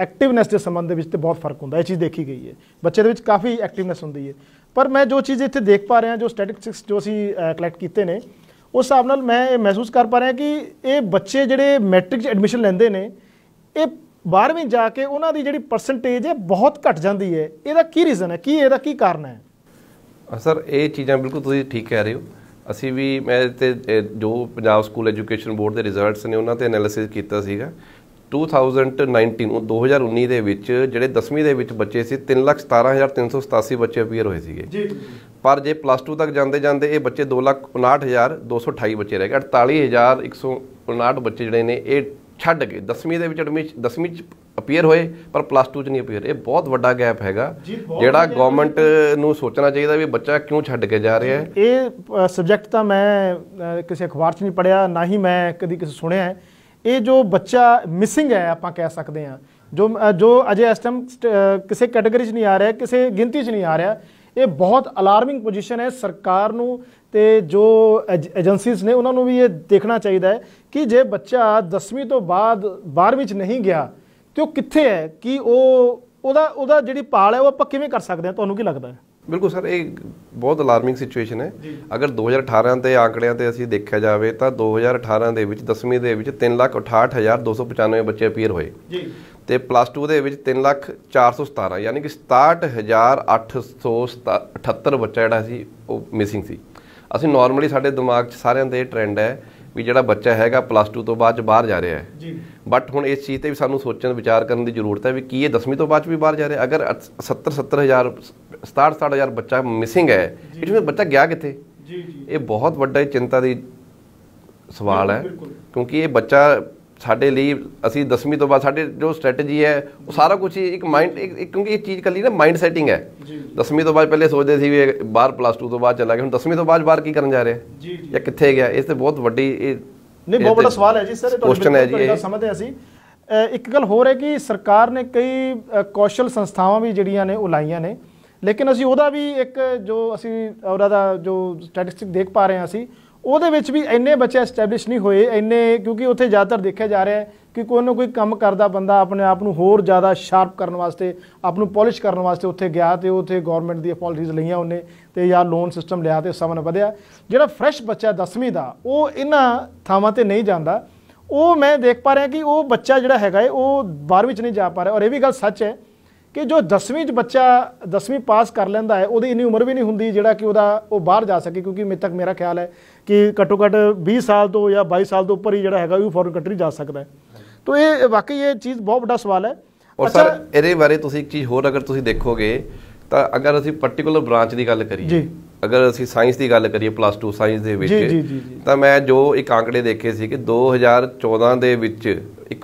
ਐਕਟਿਵਨੈਸ ਦੇ ਸੰਬੰਧ ਦੇ ਵਿੱਚ ਤੇ ਬਹੁਤ ਫਰਕ ਹੁੰਦਾ ਇਹ ਚੀਜ਼ ਦੇਖੀ ਗਈ ਹੈ ਬੱਚੇ ਦੇ ਵਿੱਚ ਕਾਫੀ ਐਕਟਿਵਨੈਸ ਹੁੰਦੀ ਹੈ ਪਰ ਮੈਂ ਜੋ ਚੀਜ਼ ਇੱਥੇ ਦੇਖ ਪਾ ਰਿਹਾ ਜੋ ਸਟੈਟਿਸਟਿਕਸ ਜੋ ਅਸੀਂ ਕਲੈਕਟ ਕੀਤੇ ਨੇ ਉਸ ਹਿਸਾਬ ਨਾਲ ਮੈਂ ਇਹ ਮਹਿਸੂਸ ਕਰ ਪਾ ਰਿਹਾ ਕਿ ਇਹ ਬੱਚੇ ਜਿਹੜੇ ਮੈਟ੍ਰਿਕ 'ਚ ਐਡਮਿਸ਼ਨ ਲੈਂਦੇ ਨੇ ਇਹ 12ਵੀਂ ਜਾ ਕੇ ਉਹਨਾਂ ਦੀ ਜਿਹੜੀ ਪਰਸੈਂਟੇਜ ਹੈ ਬਹੁਤ ਘਟ ਜਾਂਦੀ ਹੈ ਇਹਦਾ ਕੀ ਰੀਜ਼ਨ ਹੈ ਕੀ ਇਹਦਾ ਕੀ ਕਾਰਨ ਹੈ ਸਰ ਇਹ ਚੀਜ਼ਾਂ ਬਿਲਕੁਲ ਤੁਸੀਂ ਠੀਕ ਕਹਿ ਰਹੇ ਹੋ ਅਸੀਂ ਵੀ ਮੈਂ ਤੇ ਜੋ ਪੰਜਾਬ ਸਕੂਲ ਐਜੂਕੇਸ਼ਨ ਬੋਰਡ ਦੇ ਰਿਜ਼ਲਟਸ ਨੇ ਉਹਨਾਂ ਤੇ ਐਨਾਲਿਸਿਸ ਕੀਤਾ ਸੀਗਾ 2019 ਉਹ 2019 ਦੇ ਵਿੱਚ ਜਿਹੜੇ 10ਵੀਂ ਦੇ ਵਿੱਚ ਬੱਚੇ ਸੀ 317387 ਬੱਚੇ ਅਪੀਅਰ ਹੋਏ ਸੀਗੇ ਜੀ ਪਰ ਜੇ ਪਲੱਸ 2 ਤੱਕ ਜਾਂਦੇ ਜਾਂਦੇ ਇਹ ਬੱਚੇ 259228 ਬੱਚੇ ਰਹਿ ਗਏ 48159 ਬੱਚੇ ਜਿਹੜੇ ਨੇ ਇਹ ਛੱਡ ਗਏ 10ਵੀਂ ਦੇ ਵਿੱਚ ਐਡਮਿਸ਼ਨ 10ਵੀਂ ਚ ਅਪੀਅਰ ਹੋਏ ਪਰ ਪਲੱਸ 2 ਚ ਨਹੀਂ ਅਪੀਅਰ ਇਹ ਬਹੁਤ ਵੱਡਾ ਗੈਪ ਹੈਗਾ ਜਿਹੜਾ ਗਵਰਨਮੈਂਟ ਨੂੰ ਸੋਚਣਾ ਚਾਹੀਦਾ ਵੀ ਬੱਚਾ ਕਿਉਂ ਛੱਡ ਕੇ ਜਾ ਰਿਹਾ ਹੈ ਇਹ ਸਬਜੈਕਟ ਤਾਂ ਮੈਂ ਕਿਸੇ ਅਖਬਾਰ 'ਚ ਨਹੀਂ ਪੜਿਆ ਨਾ ਹੀ ਮੈਂ ਕਦੀ ਕਿਸੇ ਸੁਣਿਆ ਹੈ ਇਹ ਜੋ ਬੱਚਾ ਮਿਸਿੰਗ ਹੈ ਆਪਾਂ ਕਹਿ ਸਕਦੇ ਹਾਂ ਜੋ ਜੋ ਅਜੇ ਇਸ ਟਾਈਮ ਕਿਸੇ ਕੈਟਾਗਰੀ 'ਚ ਨਹੀਂ ਆ ਰਿਹਾ ਕਿਸੇ ਗਿਣਤੀ 'ਚ ਨਹੀਂ ਆ ਰਿਹਾ ਇਹ ਬਹੁਤ ਅਲਾਰਮਿੰਗ ਪੋਜੀਸ਼ਨ ਹੈ ਸਰਕਾਰ ਨੂੰ ਤੇ ਜੋ ਏਜੰਸੀਜ਼ ਨੇ ਉਹਨਾਂ ਨੂੰ ਵੀ ਇਹ ਦੇਖਣਾ ਚਾਹੀਦਾ ਹੈ ਕਿ ਜੇ ਬੱਚਾ 10ਵੀਂ ਤੋਂ ਬਾਅਦ 12ਵੀਂ 'ਚ ਨਹੀਂ ਗਿਆ ਤੇ ਉਹ ਕਿੱਥੇ ਹੈ ਕਿ ਉਹ ਉਹਦਾ ਉਹਦਾ ਜਿਹੜੀ ਪਾਲ ਹੈ ਉਹ ਆਪਾਂ ਕਿਵੇਂ ਕਰ ਸਕਦੇ ਹਾਂ ਤੁਹਾਨੂੰ ਕੀ ਲੱਗਦਾ ਹੈ ਬਿਲਕੁਲ ਸਰ ਇਹ ਬਹੁਤ ਅਲਾਰਮਿੰਗ ਸਿਚੁਏਸ਼ਨ ਹੈ ਅਗਰ 2018 ਦੇ ਆંકੜਿਆਂ ਤੇ ਅਸੀਂ ਦੇਖਿਆ ਜਾਵੇ ਤਾਂ 2018 ਦੇ ਵਿੱਚ 10ਵੀਂ ਦੇ ਵਿੱਚ 368295 ਬੱਚੇ ਅਪੀਅਰ ਹੋਏ ਜੀ ਤੇ ਪਲੱਸ 2 ਦੇ ਵਿੱਚ 3417 ਯਾਨੀ ਕਿ 67878 ਬੱਚਾ ਜਿਹੜਾ ਸੀ ਉਹ ਮਿਸਿੰਗ ਸੀ ਅਸੀਂ ਨਾਰਮਲੀ ਸਾਡੇ ਦਿਮਾਗ 'ਚ ਸਾਰਿਆਂ ਦੇ ਟ੍ਰੈਂਡ ਹੈ ਵੀ ਜਿਹੜਾ ਬੱਚਾ ਹੈਗਾ ਪਲੱਸ 2 ਤੋਂ ਬਾਅਦ ਚ ਬਾਹਰ ਜਾ ਰਿਹਾ ਹੈ ਜੀ ਬਟ ਹੁਣ ਇਸ ਚੀਜ਼ ਤੇ ਵੀ ਸਾਨੂੰ ਸੋਚਣ ਵਿਚਾਰ ਕਰਨ ਦੀ ਜ਼ਰੂਰਤ ਹੈ ਵੀ ਕੀ ਇਹ 10ਵੀਂ ਤੋਂ ਬਾਅਦ ਚ ਵੀ ਬਾਹਰ ਜਾ ਰਿਹਾ ਅਗਰ 70 70000 67 60000 ਬੱਚਾ ਮਿਸਿੰਗ ਹੈ ਇਟ ਮੀਨ ਬੱਚਾ ਗਿਆ ਕਿੱਥੇ ਜੀ ਜੀ ਇਹ ਬਹੁਤ ਵੱਡਾ ਚਿੰਤਾ ਦੀ ਸਵਾਲ ਹੈ ਕਿਉਂਕਿ ਇਹ ਬੱਚਾ ਸਾਡੇ ਲਈ ਅਸੀਂ 10ਵੀਂ ਤੋਂ ਬਾਅਦ ਸਾਡੇ ਜੋ ਸਟ੍ਰੈਟਜੀ ਹੈ ਉਹ ਸਾਰਾ ਕੁਝ ਇੱਕ ਮਾਈਂਡ ਕਿਉਂਕਿ ਇਹ ਚੀਜ਼ ਕੱਲੀ ਨਾ ਮਾਈਂਡ ਸੈਟਿੰਗ ਹੈ 10ਵੀਂ ਤੋਂ ਬਾਅਦ ਪਹਿਲੇ ਸੋਚਦੇ ਸੀ ਵੀ ਬਾਹਰ ਪਲੱਸ 2 ਤੋਂ ਬਾਅਦ ਚਲਾ ਗਿਆ ਹੁਣ 10ਵੀਂ ਤੋਂ ਬਾਅਦ ਬਾਹਰ ਕੀ ਕਰਨ ਜਾ ਰਹੇ ਜਾਂ ਕਿੱਥੇ ਗਿਆ ਇਸ ਤੇ ਬਹੁਤ ਵੱਡੀ ਇਹ ਨਹੀਂ ਬਹੁਤ ਵੱਡਾ ਸਵਾਲ ਹੈ ਜੀ ਸਰ ਕੁਐਸਚਨ ਹੈ ਜੀ ਇਹ ਸਮਝਦੇ ਅਸੀਂ ਇੱਕ ਗੱਲ ਹੋਰ ਹੈ ਕਿ ਸਰਕਾਰ ਨੇ ਕਈ ਕੌਸ਼ਲ ਸੰਸਥਾਵਾਂ ਵੀ ਜਿਹੜੀਆਂ ਨੇ ਉਹ ਲਾਈਆਂ ਨੇ ਲੇਕਿਨ ਅਸੀਂ ਉਹਦਾ ਵੀ ਇੱਕ ਜੋ ਅਸੀਂ ਉਹਦਾ ਜੋ ਸਟੈਟਿਸਟਿਕ ਦੇਖ ਪਾ ਰਹੇ ਹਾਂ ਅਸੀਂ ਉਹਦੇ ਵਿੱਚ ਵੀ ਇੰਨੇ ਬੱਚੇ ਐਸਟੈਬਲਿਸ਼ ਨਹੀਂ ਹੋਏ ਇੰਨੇ ਕਿਉਂਕਿ ਉੱਥੇ ਜ਼ਿਆਦਾਤਰ ਦੇਖਿਆ ਜਾ ਰਿਹਾ ਹੈ ਕਿ ਕੋਈ ਨਾ ਕੋਈ ਕੰਮ ਕਰਦਾ ਬੰਦਾ ਆਪਣੇ ਆਪ ਨੂੰ ਹੋਰ ਜ਼ਿਆਦਾ ਸ਼ਾਰਪ ਕਰਨ ਵਾਸਤੇ ਆਪ ਨੂੰ ਪਾਲਿਸ਼ ਕਰਨ ਵਾਸਤੇ ਉੱਥੇ ਗਿਆ ਤੇ ਉੱਥੇ ਗਵਰਨਮੈਂਟ ਦੀਆਂ ਪਾਲਿਸੀਜ਼ ਲਈਆਂ ਉਹਨੇ ਤੇ ਜਾਂ ਲੋਨ ਸਿਸਟਮ ਲਿਆ ਤੇ ਸਮਨ ਵਧਿਆ ਜਿਹੜਾ ਫਰੈਸ਼ ਬੱਚਾ 10ਵੀਂ ਦਾ ਉਹ ਇਹਨਾਂ ਥਾਵਾਂ ਤੇ ਨਹੀਂ ਜਾਂਦਾ ਉਹ ਮੈਂ ਦੇਖ ਪਾ ਰਿਹਾ ਕਿ ਉਹ ਬੱਚਾ ਜਿਹੜਾ ਹੈਗਾ ਉਹ 12ਵੀਂ ਚ ਨਹੀਂ ਜਾ ਪਾ ਰਿਹਾ ਔਰ ਇਹ ਵੀ ਗੱਲ ਸੱਚ ਹੈ ਕਿ ਜੋ 10ਵੀਂ ਚ ਬੱਚਾ 10ਵੀਂ ਪਾਸ ਕਰ ਲੈਂਦਾ ਹੈ ਉਹਦੀ ਇੰਨੀ ਉਮਰ ਵੀ ਨਹੀਂ ਹੁੰਦੀ ਜਿਹੜਾ ਕਿ ਉਹਦਾ ਉਹ ਬਾਹਰ ਜਾ ਸਕੇ ਕਿਉਂਕਿ ਮੇਰੇ ਤੱਕ ਮੇਰਾ ਖਿਆਲ ਹੈ ਕਿ ਘੱਟੋ ਘੱਟ 20 ਸਾਲ ਤੋਂ ਜਾਂ 22 ਸਾਲ ਤੋਂ ਉੱਪਰ ਹੀ ਜਿਹੜਾ ਹੈਗਾ ਉਹ ਫੋਰਨ ਕੰਟਰੀ ਜਾ ਸਕਦਾ ਹੈ ਤੋਂ ਇਹ ਵਾਕਈ ਇਹ ਚੀਜ਼ ਬਹੁਤ ਵੱਡਾ ਸਵਾਲ ਹੈ ਔਰ ਸਰ ਇਹਦੇ ਬਾਰੇ ਤੁਸੀਂ ਇੱਕ ਚੀਜ਼ ਹੋਰ ਅਗਰ ਤੁਸੀਂ ਦੇਖੋਗੇ ਤਾਂ ਅਗਰ ਅਸੀਂ ਪਾਰਟਿਕੂਲਰ ਬ੍ਰਾਂਚ ਦੀ ਗੱਲ ਕਰੀਏ ਜੀ ਅਗਰ ਅਸੀਂ ਸਾਇੰਸ ਦੀ ਗੱਲ ਕਰੀਏ ਪਲੱਸ 2 ਸਾਇੰਸ ਦੇ ਵਿੱਚ ਤਾਂ ਮੈਂ ਜੋ ਇੱਕ ਆંકੜੇ ਦੇਖੇ ਸੀ ਕਿ 2014 ਦੇ ਵਿੱਚ